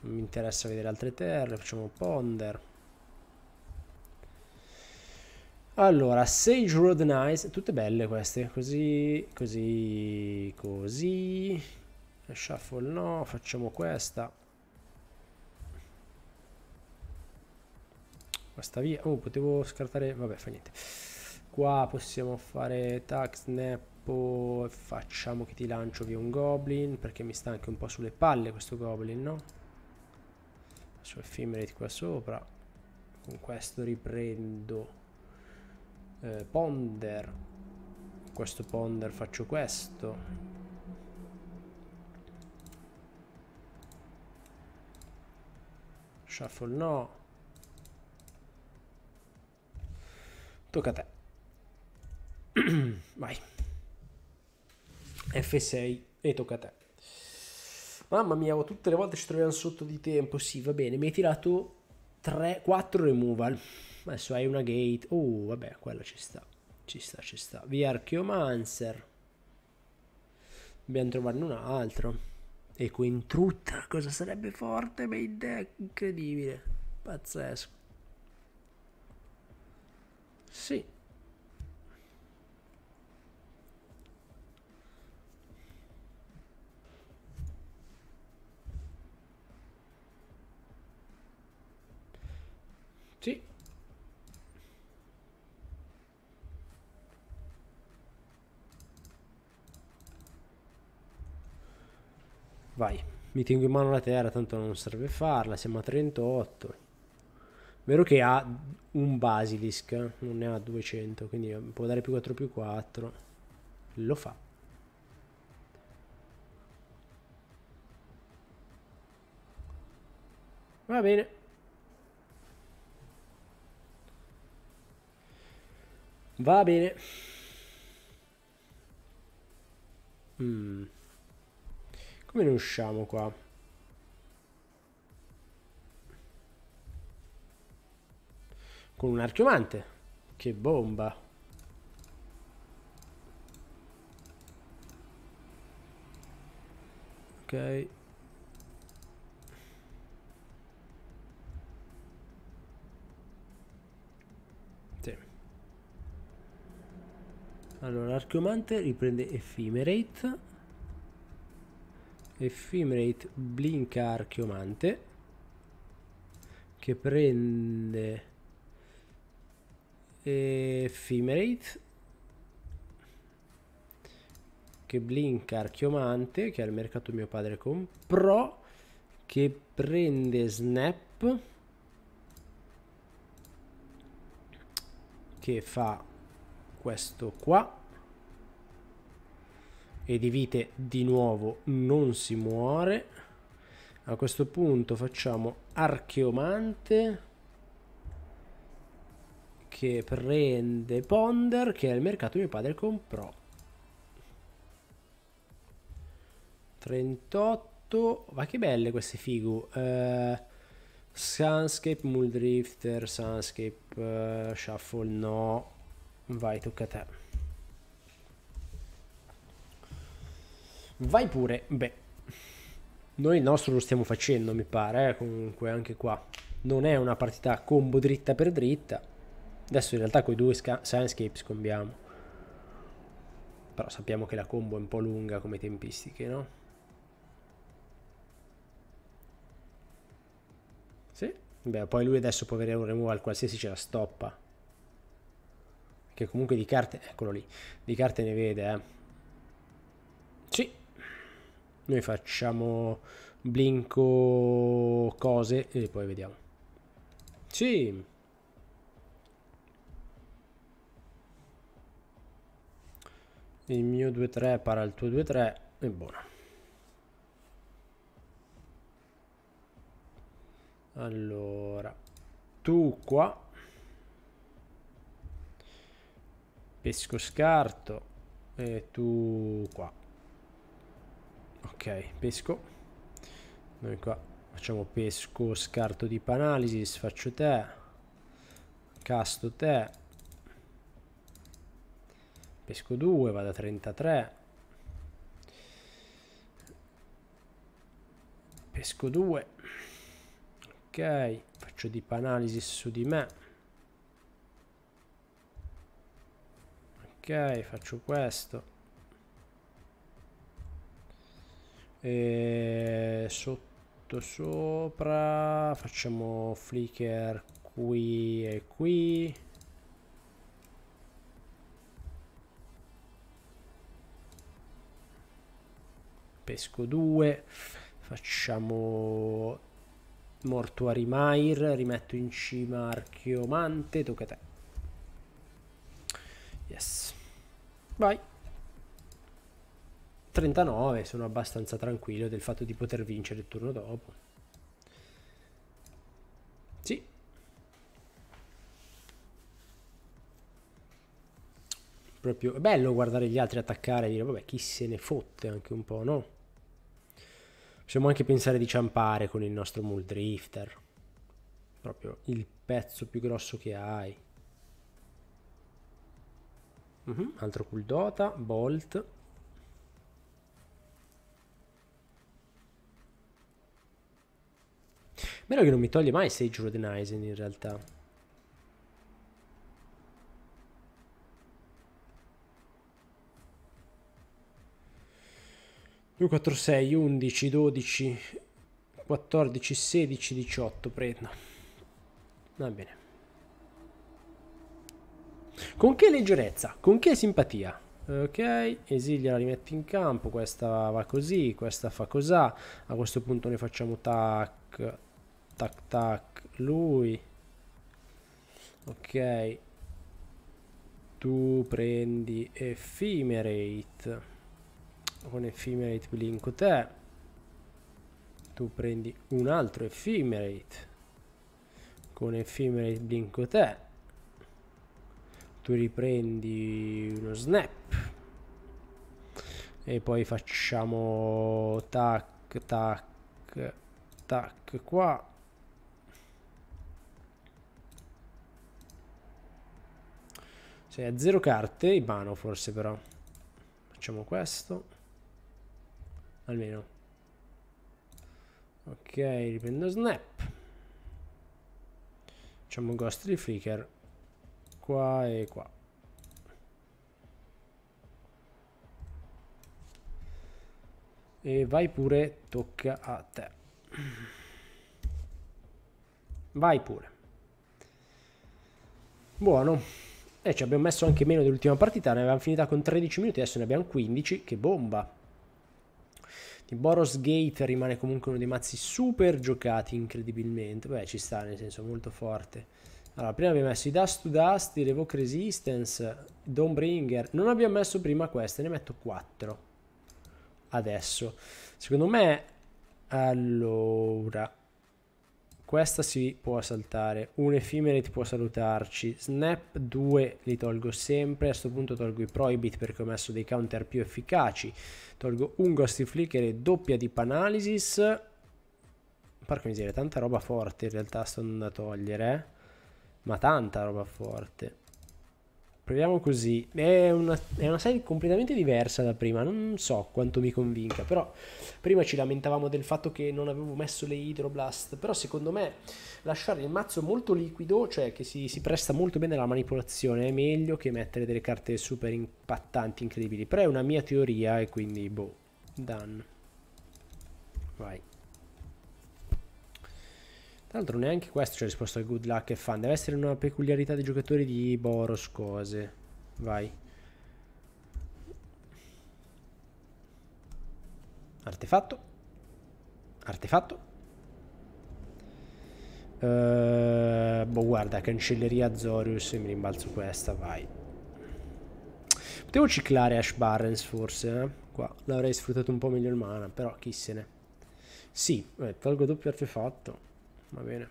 non mi interessa vedere altre terre, facciamo Ponder. Allora, Sage Road Nice, tutte belle queste, così, così, così, Shuffle no, facciamo questa. Questa via. Oh, potevo scartare. Vabbè, fa niente. Qua possiamo fare tax snap tempo facciamo che ti lancio via un goblin perché mi sta anche un po' sulle palle questo goblin, no? Passo Ephemerate qua sopra. Con questo riprendo eh, Ponder. Con questo Ponder faccio questo. Shuffle no. Tocca a te. Vai. F6 e tocca a te. Mamma mia, oh, tutte le volte ci troviamo sotto di tempo. Sì, va bene, mi hai tirato 3, 4 removal. Adesso hai una gate. Oh, vabbè, quella ci sta. Ci sta, ci sta. Via Archeomancer. Dobbiamo trovarne un altro. Eco in trutta, cosa sarebbe forte? Beh, idea incredibile. Pazzesco. Sì, Vai, mi tengo in mano la terra, tanto non serve farla, siamo a 38. Vero che ha un basilisk, non ne ha 200, quindi può dare più 4 più 4. Lo fa. Va bene. Va bene. Mm. Come ne usciamo qua? Con un archiomante. Che bomba. Ok. Sì. Allora, l'archiomante riprende Ephemerate. Ephemerate Blinka Archeomante che prende Ephemerate che blinka Archeomante che al mercato mio padre comprò che prende Snap che fa questo qua e di vite di nuovo non si muore a questo punto facciamo archeomante che prende ponder che al mercato mio padre comprò 38 ma che belle queste figu uh, Sunscape, Muldrifter, Sunscape, uh, Shuffle no vai tocca a te Vai pure, beh. Noi il nostro lo stiamo facendo, mi pare, eh? comunque anche qua. Non è una partita combo dritta per dritta. Adesso in realtà con i due Sandscapes scombiamo. Però sappiamo che la combo è un po' lunga come tempistiche, no? Sì. Beh, poi lui adesso può avere un removal qualsiasi ce la stoppa. Che comunque di carte... Eccolo lì. Di carte ne vede, eh noi facciamo blinco cose e poi vediamo sì il mio 2-3 para il tuo 2-3 e buono allora tu qua pesco scarto e tu qua ok pesco noi qua facciamo pesco scarto di analysis faccio te casto te pesco 2 vado a 33 pesco 2 ok faccio di analysis su di me ok faccio questo e eh, sotto sopra facciamo flicker qui e qui pesco 2 facciamo mortuari mair rimetto in cima archeomante tocca a te yes vai 39 sono abbastanza tranquillo del fatto di poter vincere il turno dopo. Sì. Proprio è bello guardare gli altri attaccare e dire vabbè chi se ne fotte anche un po', no? Possiamo anche pensare di ciampare con il nostro Muldrifter. Proprio il pezzo più grosso che hai. Uh mhm. -huh. Altro cool Dota, Bolt. Meno che non mi toglie mai Sage Rodenizing in realtà. Più 4, 6, 11, 12, 14, 16, 18, prendo. Va bene. Con che leggerezza, con che simpatia. Ok, Esilia la rimetti in campo, questa va così, questa fa cos'ha. A questo punto ne facciamo tac, tac tac lui ok tu prendi effimerate con effimerate blinco te tu prendi un altro effimerate con effimerate blinco te tu riprendi uno snap e poi facciamo tac tac tac qua Cioè, ha zero carte in mano forse però. Facciamo questo. Almeno. Ok, riprendo snap. Facciamo un ghost di flicker. Qua e qua. E vai pure, tocca a te. Vai pure. Buono. E eh, ci abbiamo messo anche meno dell'ultima partita, ne avevamo finita con 13 minuti, adesso ne abbiamo 15, che bomba! Di Boros Gate rimane comunque uno dei mazzi super giocati incredibilmente, beh ci sta nel senso molto forte. Allora, prima abbiamo messo i Dust to Dust, i Revoke Resistance, Dawnbringer, non abbiamo messo prima queste, ne metto 4 adesso. Secondo me, allora, questa si può saltare. Un Ephemerate può salutarci. Snap 2 li tolgo sempre. A questo punto tolgo i Proibit perché ho messo dei counter più efficaci. Tolgo un Ghosty Flicker e doppia di Panalysis. Porca miseria, tanta roba forte in realtà sto andando a togliere. Eh. Ma tanta roba forte. Proviamo così. È una, è una, serie completamente diversa da prima. Non so quanto mi convinca. Però prima ci lamentavamo del fatto che non avevo messo le Hydroblast. Però secondo me lasciare il mazzo molto liquido, cioè che si, si presta molto bene alla manipolazione, è meglio che mettere delle carte super impattanti, incredibili. Però è una mia teoria e quindi boh. Done. Vai. Tra l'altro neanche questo ci ha risposto al good luck e fan. Deve essere una peculiarità dei giocatori di Boros cose. Vai. Artefatto. Artefatto. Uh, boh, guarda, cancelleria Zorius. Mi rimbalzo questa, vai. Potevo ciclare Ash Barrens forse, eh? Qua l'avrei sfruttato un po' meglio il mana, però chi se ne. Sì, eh, tolgo doppio artefatto va bene.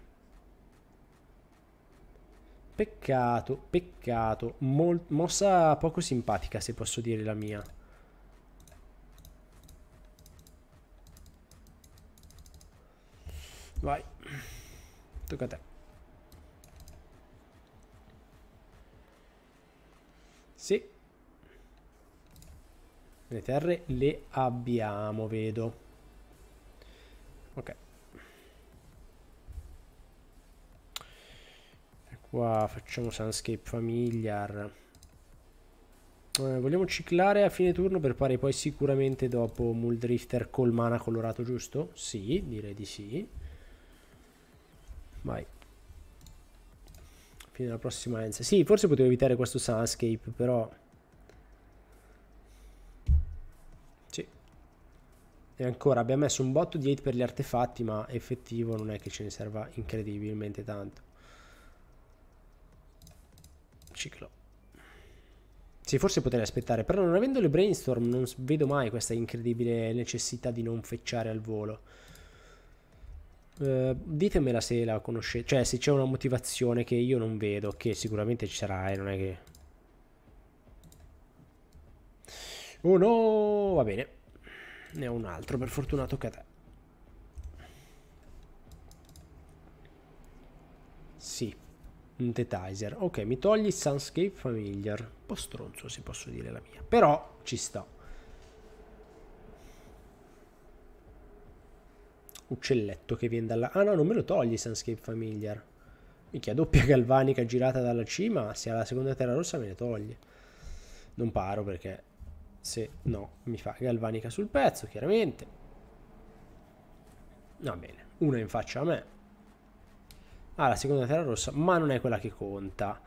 Peccato, peccato. Mol mossa poco simpatica, se posso dire la mia. Vai. Tocca a te. Sì. Le terre le abbiamo, vedo. Ok. Qua facciamo Sunscape Familiar. Eh, vogliamo ciclare a fine turno per fare poi sicuramente dopo Muldrifter col mana colorato, giusto? Sì, direi di sì. Vai. fine della prossima Enza. Sì, forse potevo evitare questo Sunscape, però... Sì. E ancora, abbiamo messo un botto di 8 per gli artefatti, ma effettivo non è che ce ne serva incredibilmente tanto ciclo. Sì, forse potrei aspettare, però non avendo le brainstorm non vedo mai questa incredibile necessità di non fecciare al volo. Uh, ditemela se la conoscete, cioè se c'è una motivazione che io non vedo, che sicuramente ci sarà, eh, non è che... Oh no, va bene. Ne ho un altro, per fortuna tocca a te. Sì, Synthetizer. Ok, mi togli Sunscape Familiar. Un po' stronzo se posso dire la mia. Però ci sto. Uccelletto che viene dalla... Ah no, non me lo togli Sunscape Familiar. Minchia, doppia galvanica girata dalla cima. Se ha la seconda terra rossa me ne toglie. Non paro perché se no mi fa galvanica sul pezzo, chiaramente. Va bene. Una in faccia a me. Ah, la seconda terra rossa, ma non è quella che conta.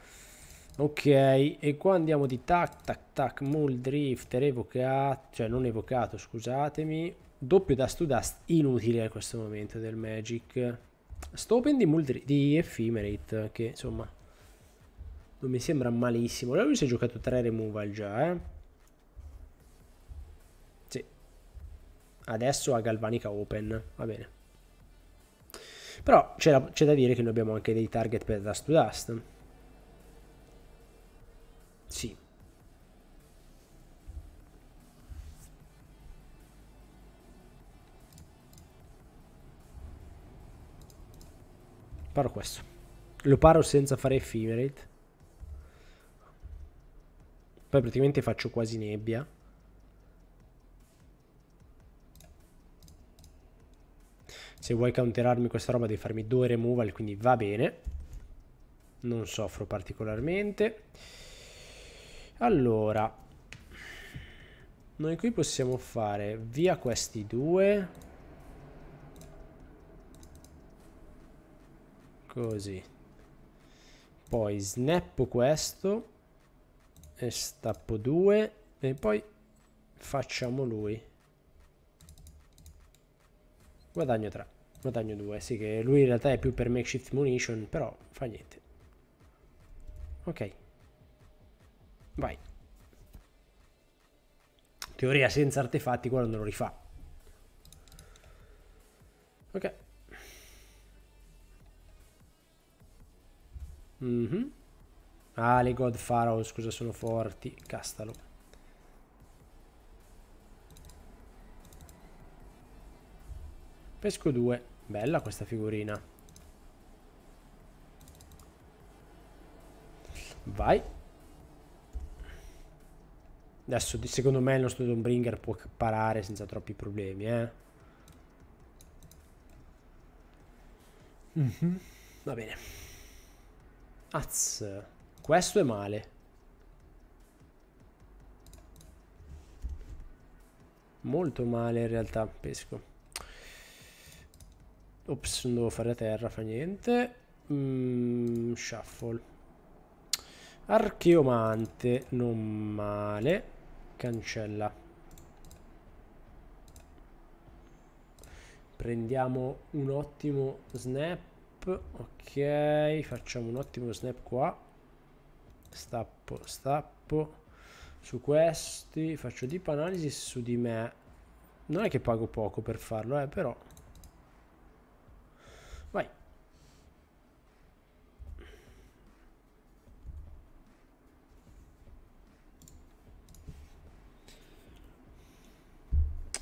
Ok, e qua andiamo di tac tac tac, Mold evocato, cioè non evocato, scusatemi. Doppio dust to dust, inutile a questo momento del Magic. Sto open di, Mold di Ephemerate, che insomma non mi sembra malissimo. Lui si è giocato 3 removal già, eh. Sì. Adesso ha Galvanica open, va bene. Però c'è da, c'è da dire che noi abbiamo anche dei target per Dust to Dust. Sì. Paro questo. Lo paro senza fare effimerate. Poi praticamente faccio quasi nebbia. Se vuoi counterarmi questa roba devi farmi due removal, quindi va bene. Non soffro particolarmente. Allora, noi qui possiamo fare via questi due. Così. Poi snappo questo. E stappo due. E poi facciamo lui. Guadagno 3, guadagno 2, sì che lui in realtà è più per makeshift munition, però fa niente. Ok. Vai. Teoria senza artefatti, quello non lo rifà. Ok. Mm -hmm. Ah, le God Pharaoh, scusa, sono forti. Castalo. Pesco due. Bella questa figurina. Vai. Adesso secondo me il nostro Dombringer può parare senza troppi problemi, eh. Mm -hmm. Va bene. Azz. Questo è male. Molto male in realtà, pesco. Ops, non devo fare terra, fa niente. Mm, shuffle. Archeomante, non male. Cancella. Prendiamo un ottimo snap. Ok, facciamo un ottimo snap qua. Stappo, stappo. Su questi faccio deep analysis su di me. Non è che pago poco per farlo, eh, però... Vai.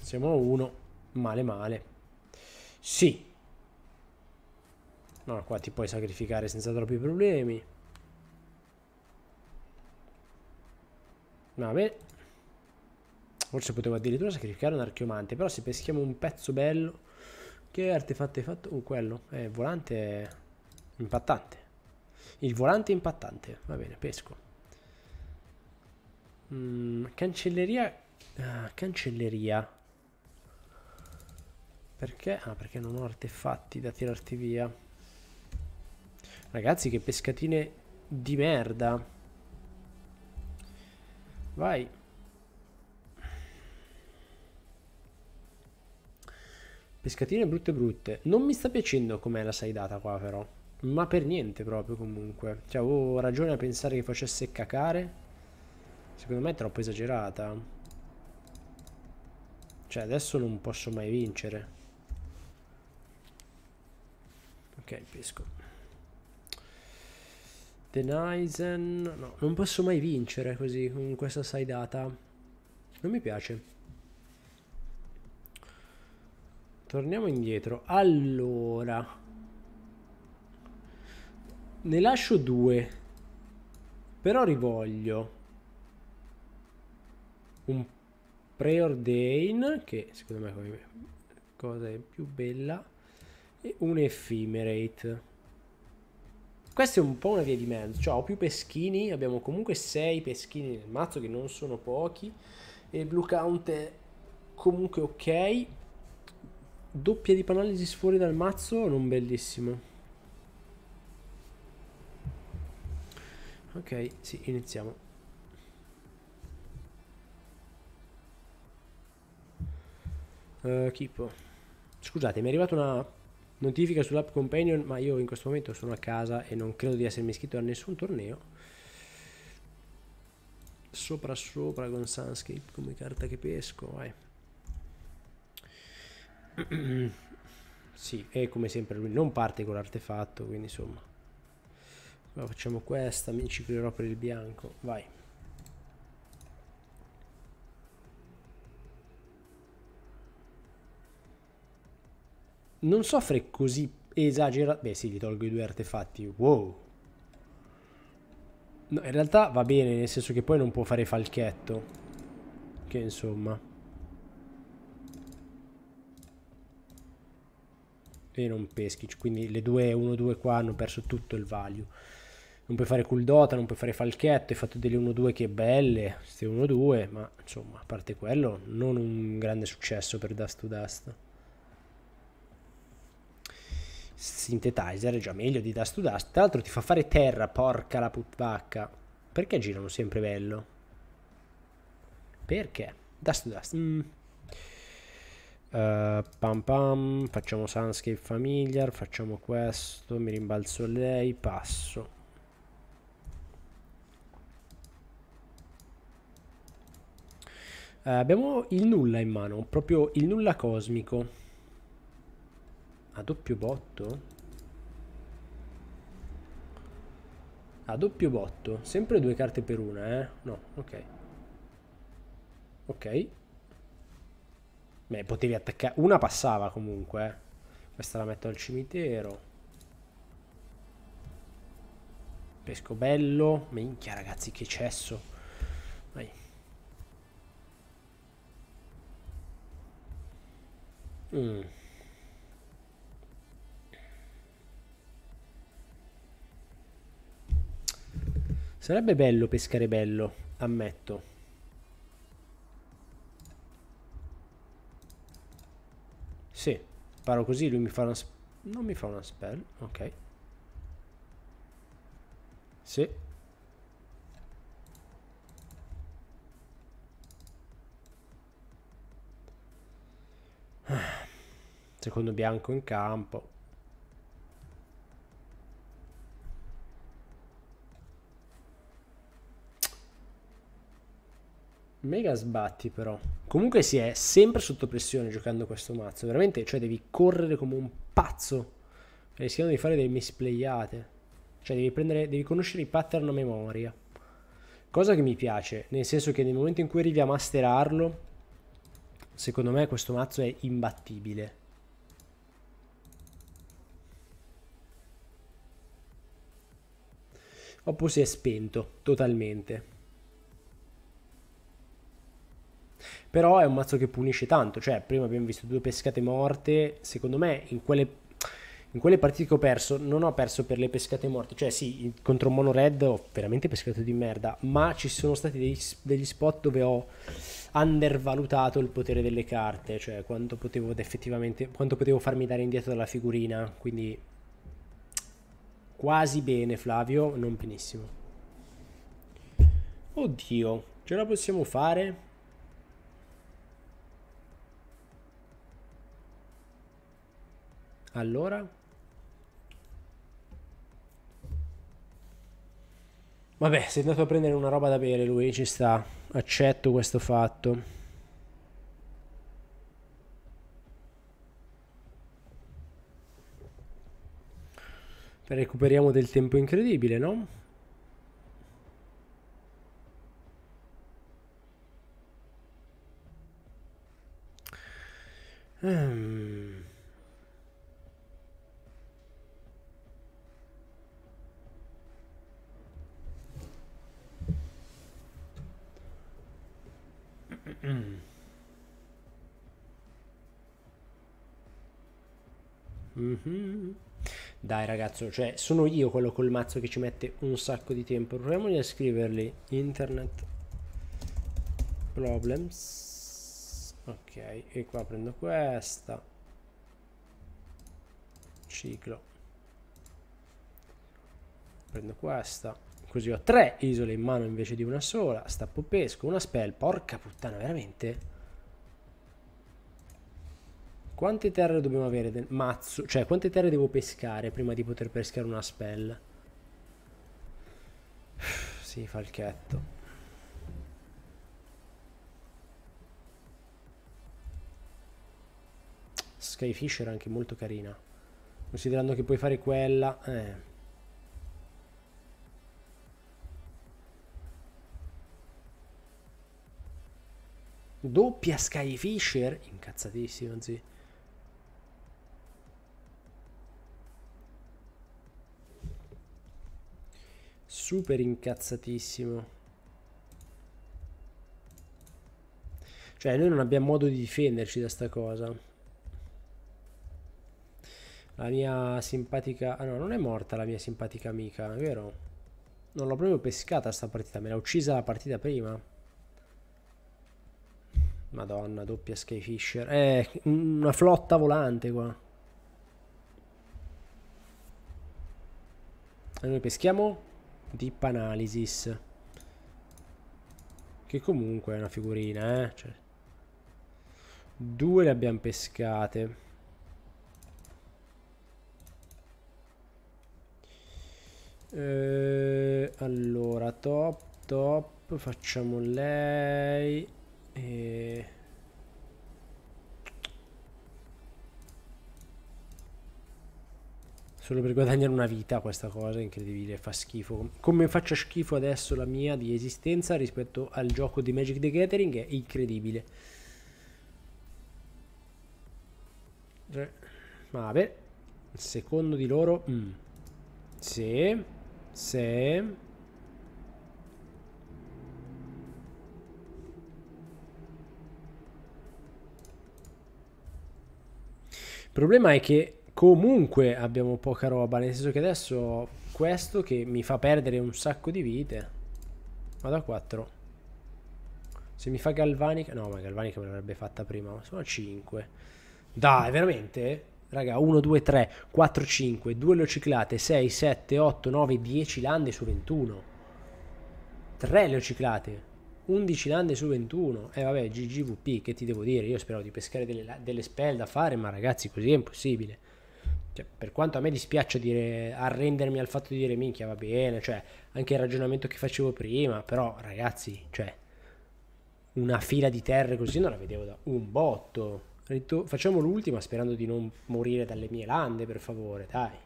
Siamo a uno. Male male. Sì. No, qua ti puoi sacrificare senza troppi problemi. Vabbè. Forse potevo addirittura sacrificare un archiomante. Però se peschiamo un pezzo bello... Che artefatto hai fatto? Uh, quello. Eh, volante impattante. Il volante impattante. Va bene, pesco. Mm, cancelleria. Ah, cancelleria. Perché? Ah, perché non ho artefatti da tirarti via. Ragazzi, che pescatine di merda. Vai. Pescatine brutte brutte. Non mi sta piacendo com'è la saidata qua però. Ma per niente proprio comunque. Cioè avevo ragione a pensare che facesse cacare. Secondo me è troppo esagerata. Cioè adesso non posso mai vincere. Ok, pesco. Denizen... No, non posso mai vincere così con questa saidata. Non mi piace. torniamo indietro. Allora, ne lascio due, però rivoglio un preordain, che secondo me è la cosa è più bella, e un effimerate. Questa è un po' una via di mezzo, cioè ho più peschini, abbiamo comunque 6 peschini nel mazzo che non sono pochi e il blue count è comunque ok, Doppia di Panalysis fuori dal mazzo, non bellissimo. Ok, sì, iniziamo. Uh, eh, Kipo. Scusate, mi è arrivata una notifica sull'app Companion, ma io in questo momento sono a casa e non credo di essermi iscritto a nessun torneo. Sopra sopra con Sunscape come carta che pesco, vai sì, e come sempre lui non parte con l'artefatto, quindi insomma. Allora facciamo questa, mi ciclerò per il bianco, vai. Non soffre così esagerato. Beh sì, gli tolgo i due artefatti, wow. No, in realtà va bene, nel senso che poi non può fare falchetto. Che insomma... e non peschi. Cioè, quindi le due 1-2 qua hanno perso tutto il value. Non puoi fare Kuldota, non puoi fare Falchetto, hai fatto delle 1-2 che belle, queste 1-2, ma insomma, a parte quello, non un grande successo per Dust to Dust. Synthetizer è già meglio di Dust to Dust. Tra l'altro ti fa fare terra, porca la puttacca. Perché girano sempre bello? Perché? Dust to Dust. Mm. Eh, pam pam, facciamo Sunscape Familiar, facciamo questo, mi rimbalzo lei, passo. Uh, abbiamo il nulla in mano, proprio il nulla cosmico. A doppio botto? A doppio botto, sempre due carte per una, eh? No, ok. Ok. Beh, potevi attaccare. Una passava comunque. Eh. Questa la metto al cimitero. Pesco bello. Minchia, ragazzi, che cesso. Vai. Mm. Sarebbe bello pescare bello, ammetto. sparo così, lui mi fa una... non mi fa una spell, ok. Sì. Ah, secondo bianco in campo. Mega sbatti però. Comunque si è sempre sotto pressione giocando questo mazzo, veramente, cioè devi correre come un pazzo, rischiando di fare delle misplayate. Cioè devi, prendere, devi conoscere i pattern a memoria. Cosa che mi piace, nel senso che nel momento in cui arrivi a masterarlo, secondo me questo mazzo è imbattibile. Oppure si è spento totalmente. Però è un mazzo che punisce tanto, cioè prima abbiamo visto due pescate morte, secondo me in quelle, in quelle partite che ho perso non ho perso per le pescate morte, cioè sì, contro Mono Red ho veramente pescato di merda, ma ci sono stati degli, degli spot dove ho undervalutato il potere delle carte, cioè quanto potevo effettivamente quanto potevo farmi dare indietro dalla figurina, quindi quasi bene Flavio, non benissimo. Oddio, ce la possiamo fare? Allora? Vabbè, è andato a prendere una roba da bere lui, ci sta. Accetto questo fatto. Recuperiamo del tempo incredibile, no? Ehm... Mm-hmm. Dai ragazzo, cioè sono io quello col mazzo che ci mette un sacco di tempo. Proviamo a scriverli. Internet problems. Ok, e qua prendo questa. Ciclo. Prendo questa. Così ho tre isole in mano invece di una sola. Stappo pesco, una spell. Porca puttana, veramente? Quante terre dobbiamo avere del mazzo? Cioè, quante terre devo pescare prima di poter pescare una spell? Sì, falchetto. Skyfish era anche molto carina. Considerando che puoi fare quella... Eh... Doppia Sky Fisher. Incazzatissimo, anzi. Super incazzatissimo. Cioè, noi non abbiamo modo di difenderci da sta cosa. La mia simpatica... Ah no, non è morta la mia simpatica amica, vero? Non l'ho proprio pescata sta partita, me l'ha uccisa la partita prima. Madonna, doppia Skyfisher. Eh, una flotta volante qua. E noi peschiamo Deep Analysis. Che comunque è una figurina, eh. Cioè, due le abbiamo pescate. Eh, allora, top, top. Facciamo lei. E... Solo per guadagnare una vita questa cosa è incredibile, fa schifo. Come faccio schifo adesso la mia di esistenza rispetto al gioco di Magic the Gathering è incredibile. Vabbè, secondo di loro... Mm. Sì, Se... problema è che comunque abbiamo poca roba, nel senso che adesso questo che mi fa perdere un sacco di vite. Vado a 4. Se mi fa galvanica... No, ma galvanica me l'avrebbe fatta prima. Ma sono a 5. Dai, veramente? Raga, 1, 2, 3, 4, 5, 2 leociclate, 6, 7, 8, 9, 10 lande su 21. 3 leociclate. 11 lande su 21. E eh, vabbè, GGVP, che ti devo dire? Io speravo di pescare delle, delle spell da fare, ma ragazzi, così è impossibile. Cioè, per quanto a me dispiace dire, arrendermi al fatto di dire minchia va bene, cioè anche il ragionamento che facevo prima, però ragazzi, cioè una fila di terre così non la vedevo da un botto. Detto, facciamo l'ultima sperando di non morire dalle mie lande, per favore, dai.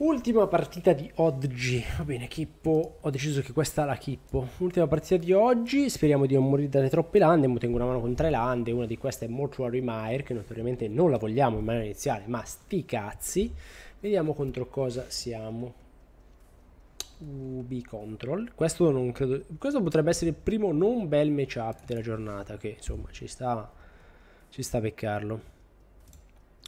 Ultima partita di oggi, va bene, Chippo, ho deciso che questa è la Chippo. Ultima partita di oggi, speriamo di non morire dalle troppe lande, Mo tengo una mano con tre lande, una di queste è Mortuary Mire, che notoriamente non la vogliamo in maniera iniziale, ma sti cazzi. Vediamo contro cosa siamo. Ubi Control, questo non credo, questo potrebbe essere il primo non bel matchup della giornata, che insomma ci sta, ci sta a peccarlo.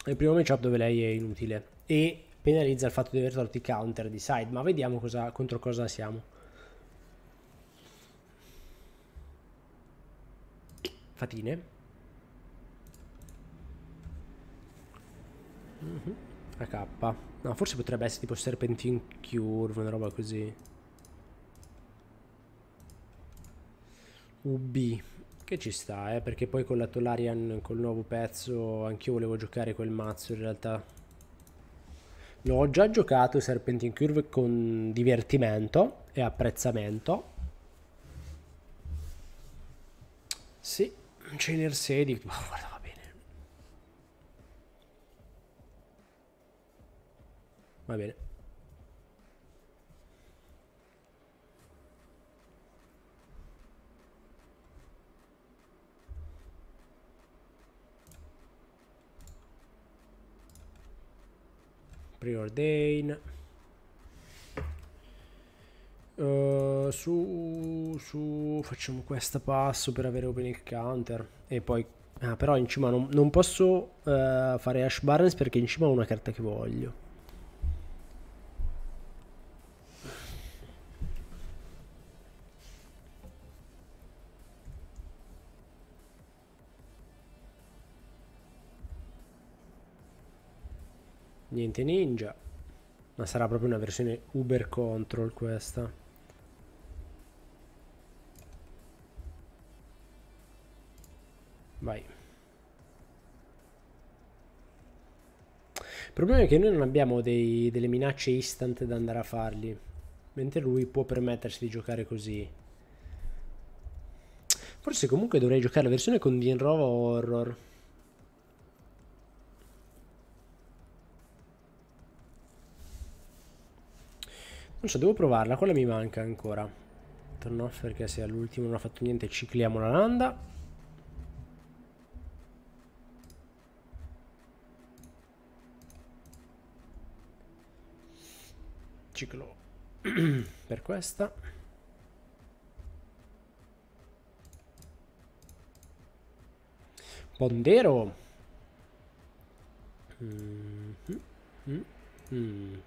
È il primo matchup dove lei è inutile. E penalizza il fatto di aver tolto i counter di side, ma vediamo cosa, contro cosa siamo. Fatine. Mm -hmm. AK. No, forse potrebbe essere tipo Serpentine Curve, una roba così. UB. Che ci sta, eh, perché poi con la Tolarian, col nuovo pezzo, anch'io volevo giocare quel mazzo in realtà. L'ho già giocato i Serpenti in Curve con divertimento e apprezzamento. Sì, Chainer 16, oh, guarda va bene. Va bene. preordain uh, su, su facciamo questa passo per avere open il counter e poi ah, però in cima non, non posso uh, fare ash barrens perché in cima ho una carta che voglio niente ninja ma sarà proprio una versione uber control questa vai il problema è che noi non abbiamo dei, delle minacce instant da andare a fargli mentre lui può permettersi di giocare così forse comunque dovrei giocare la versione con Dean Dinrova Horror Non so, devo provarla, quella mi manca ancora. Turn off perché se all'ultimo non ha fatto niente cicliamo la landa. Ciclo per questa. Bondero. Mm-hmm. Mm-hmm. Mm -hmm. Mm -hmm.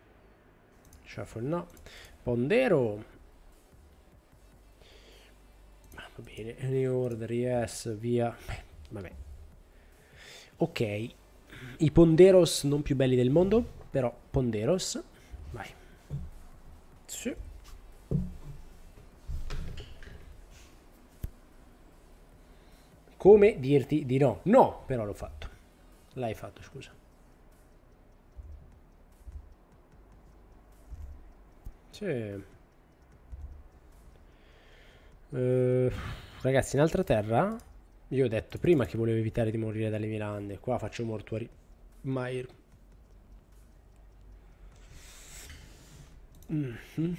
Shuffle no. Pondero. Ah, va bene, New order, yes, via. Beh, vabbè. Ok. I Ponderos non più belli del mondo, però Ponderos. Vai. Sì. Come dirti di no? No, però l'ho fatto. L'hai fatto, scusa. Sì. Eh, ragazzi, in altra terra, io ho detto prima che volevo evitare di morire dalle Milande. Qua faccio mortuari... Mair. Mm -hmm.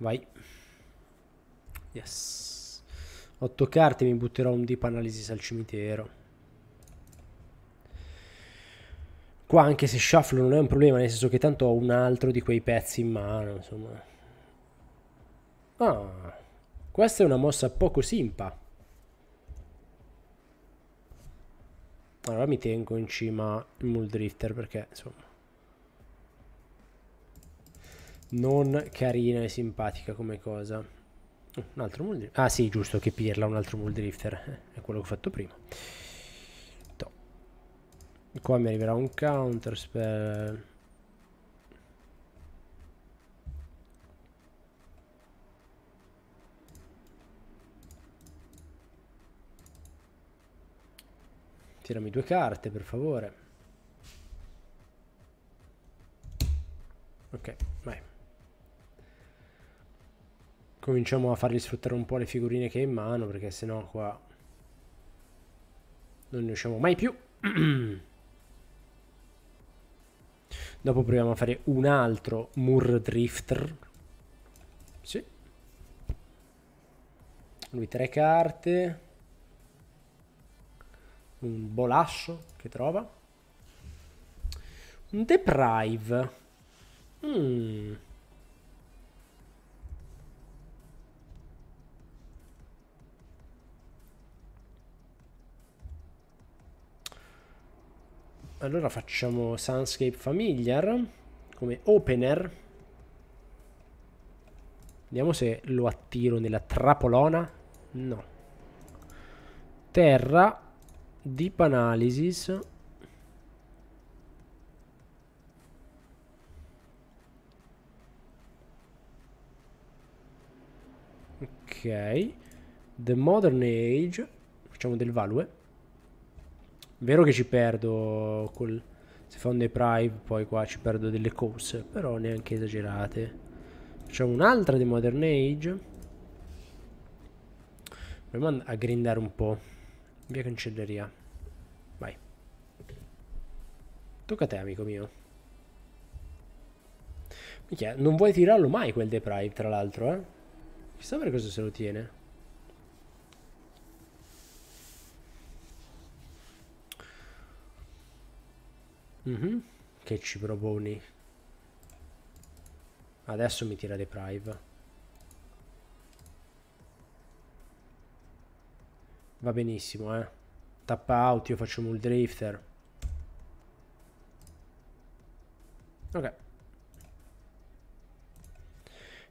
Vai. Yes. 8 carte mi butterò un deep analysis al cimitero qua anche se shuffle non è un problema nel senso che tanto ho un altro di quei pezzi in mano insomma ah questa è una mossa poco simpa allora mi tengo in cima il Muldrifter perché insomma non carina e simpatica come cosa un altro Mool Drifter. Ah sì, giusto che pirla un altro Mool Drifter. È quello che ho fatto prima. To. Qua mi arriverà un counter spell. Tirami due carte, per favore. Ok, vai cominciamo a fargli sfruttare un po' le figurine che ha in mano perché sennò qua non ne usciamo mai più dopo proviamo a fare un altro Mur Drifter sì lui tre carte un Bolascio che trova un Deprive mm. Allora facciamo Sunscape Familiar come opener. Vediamo se lo attiro nella trapolona. No. Terra, Deep Analysis. Ok. The Modern Age. Facciamo del value. Vero che ci perdo col... Se fa un deprive poi qua ci perdo delle cose, però neanche esagerate. Facciamo un'altra di Modern Age. Proviamo a grindare un po'. Via cancelleria. Vai. Tocca a te, amico mio. non vuoi tirarlo mai quel deprive, tra l'altro, eh? Chissà per cosa se lo tiene. Mm -hmm. Che ci proponi? Adesso mi tira deprive. Va benissimo, eh. Tappa out, io faccio Mul Drifter. Ok.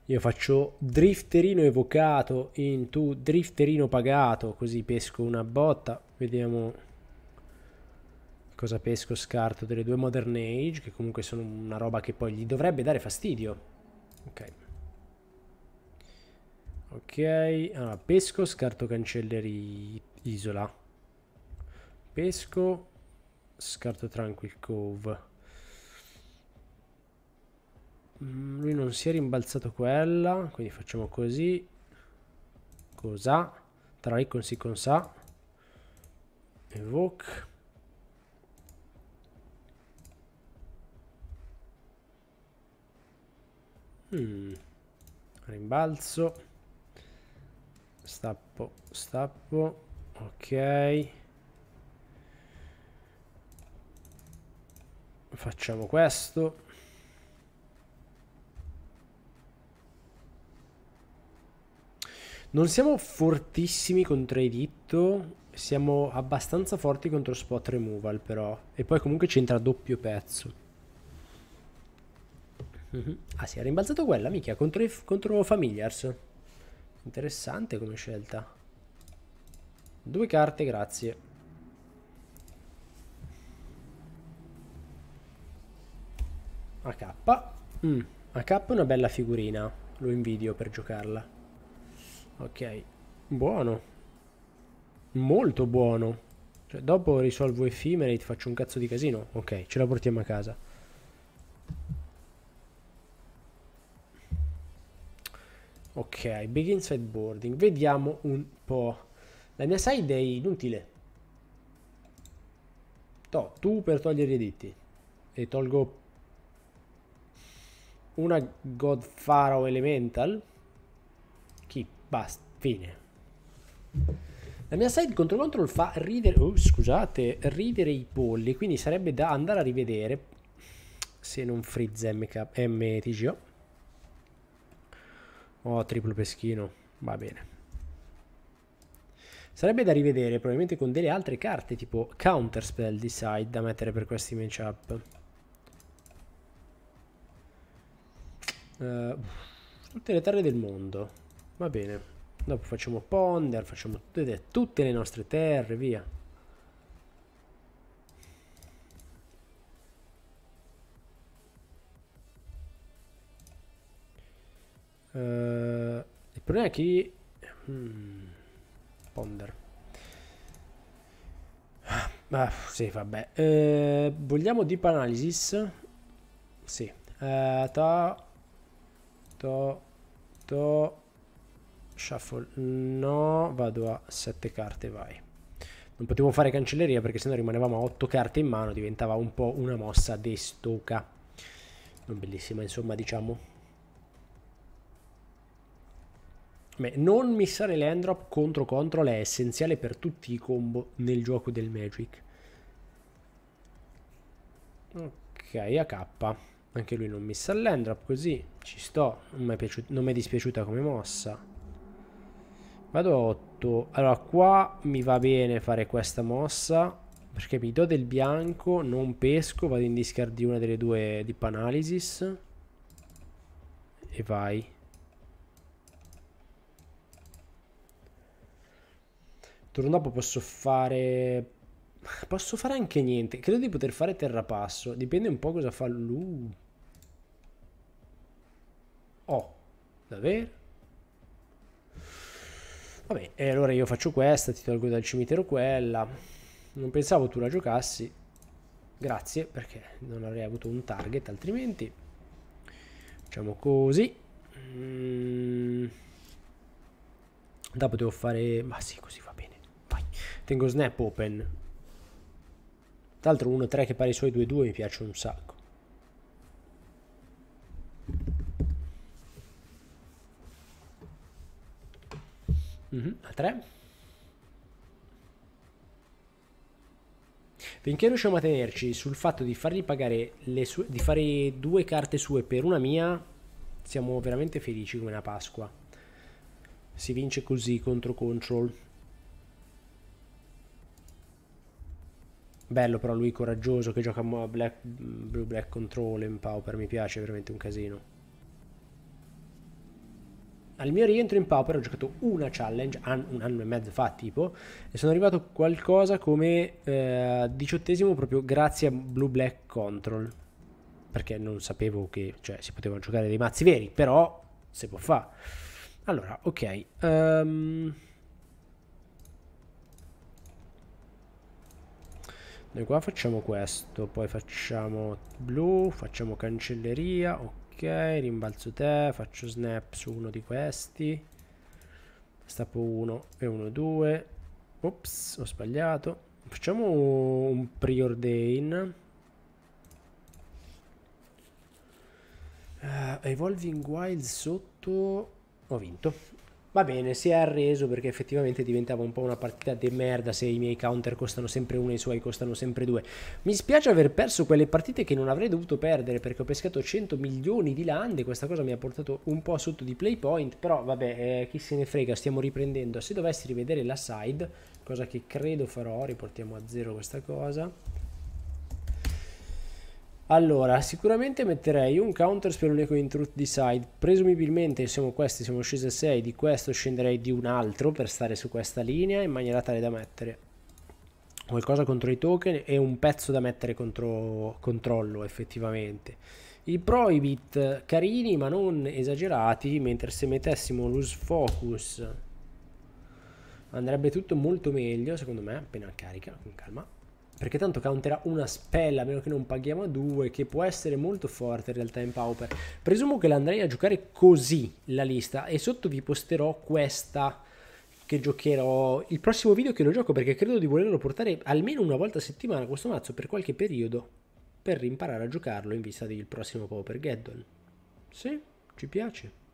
Io faccio drifterino evocato into drifterino pagato, così pesco una botta. Vediamo cosa pesco scarto delle due Modern Age, che comunque sono una roba che poi gli dovrebbe dare fastidio. Ok. Ok, allora pesco, scarto cancelleri isola. Pesco, scarto Tranquil Cove. Mm, lui non si è rimbalzato quella, quindi facciamo così. Cosa? Tra icon si sa. Evoke. Mm. Rimbalzo. Stappo, stappo. Ok. Facciamo questo. Non siamo fortissimi contro Editto, siamo abbastanza forti contro Spot Removal però. E poi comunque c'entra doppio pezzo. Ah, si è rimbalzato quella, mica contro, contro Familiars. Interessante come scelta. Due carte, grazie. AK. Mm, AK è una bella figurina. Lo invidio per giocarla. Ok. Buono. Molto buono. Cioè, dopo risolvo Ephemerate, faccio un cazzo di casino. Ok, ce la portiamo a casa. Ok, begin sideboarding. Vediamo un po'. La mia side è inutile. No, tu per togliere i editti. E tolgo una Godfaro Elemental. Chi? Basta, fine. La mia side contro control fa ridere, oh, scusate, ridere i polli, quindi sarebbe da andare a rivedere se non frizza MTGO. Oh, triplo peschino. Va bene. Sarebbe da rivedere probabilmente con delle altre carte tipo Counterspell di side da mettere per questi matchup. Uh, tutte le terre del mondo. Va bene. Dopo facciamo Ponder, facciamo tutte, tutte le nostre terre, via. Uh, il problema è che... Hmm, ponder. Ah, ah, sì, vabbè. Eh, vogliamo deep analysis? Sì. Eh, ta... To... To... Shuffle. No, vado a 7 carte, vai. Non potevo fare cancelleria perché se no rimanevamo a 8 carte in mano, diventava un po' una mossa destoca. Non bellissima, insomma, diciamo. Beh, non missare le Endrop contro Control è essenziale per tutti i combo nel gioco del Magic. Ok, AK. Anche lui non missa l'endrop così ci sto. Non mi, è non mi è dispiaciuta come mossa. Vado a 8. Allora qua mi va bene fare questa mossa. Perché mi do del bianco, non pesco, vado in discard di una delle due di Panalysis. E vai. Turno dopo posso fare... Posso fare anche niente. Credo di poter fare terrapasso. Dipende un po' cosa fa lui. Oh, davvero? Vabbè, e allora io faccio questa, ti tolgo dal cimitero quella. Non pensavo tu la giocassi. Grazie, perché non avrei avuto un target, altrimenti... Facciamo così. Mm. Da potevo fare... Ma sì, così faccio. Tengo Snap open. Tra l'altro 1-3 che pare i suoi 2-2 mi piace un sacco. Mm -hmm, a 3. Finché riusciamo a tenerci sul fatto di fargli pagare le sue, di fare due carte sue per una mia, siamo veramente felici come una Pasqua. Si vince così contro Control. Bello però lui coraggioso che gioca a Black, mm, Blue Black Control in Pauper, mi piace veramente un casino. Al mio rientro in Pauper ho giocato una challenge, an un anno e mezzo fa tipo, e sono arrivato qualcosa come eh, diciottesimo proprio grazie a Blue Black Control. Perché non sapevo che cioè, si potevano giocare dei mazzi veri, però se può fare. Allora, ok. Um... Noi qua facciamo questo, poi facciamo blu, facciamo cancelleria, ok, rimbalzo te, faccio snap su uno di questi. Stappo 1 e 1, 2. Ops, ho sbagliato. Facciamo un preordain. Uh, Evolving Wild sotto... Ho vinto. Va bene, si è arreso perché effettivamente diventava un po' una partita de merda se i miei counter costano sempre uno e i suoi costano sempre due. Mi spiace aver perso quelle partite che non avrei dovuto perdere perché ho pescato 100 milioni di lande, questa cosa mi ha portato un po' sotto di play point, però vabbè, eh, chi se ne frega, stiamo riprendendo. Se dovessi rivedere la side, cosa che credo farò, riportiamo a zero questa cosa allora, sicuramente metterei un counter eco in truth di side, presumibilmente siamo questi, siamo scesi a 6, di questo scenderei di un altro per stare su questa linea in maniera tale da mettere qualcosa contro i token e un pezzo da mettere contro controllo effettivamente. I prohibit carini ma non esagerati, mentre se mettessimo l'use focus andrebbe tutto molto meglio secondo me, appena carica, con calma. Perché tanto countera una spella, a meno che non paghiamo a due, che può essere molto forte in realtà in Pauper. Presumo che l'andrei a giocare così la lista e sotto vi posterò questa che giocherò il prossimo video che lo gioco perché credo di volerlo portare almeno una volta a settimana questo mazzo per qualche periodo per imparare a giocarlo in vista del prossimo Pauper Geddon. Sì, ci piace.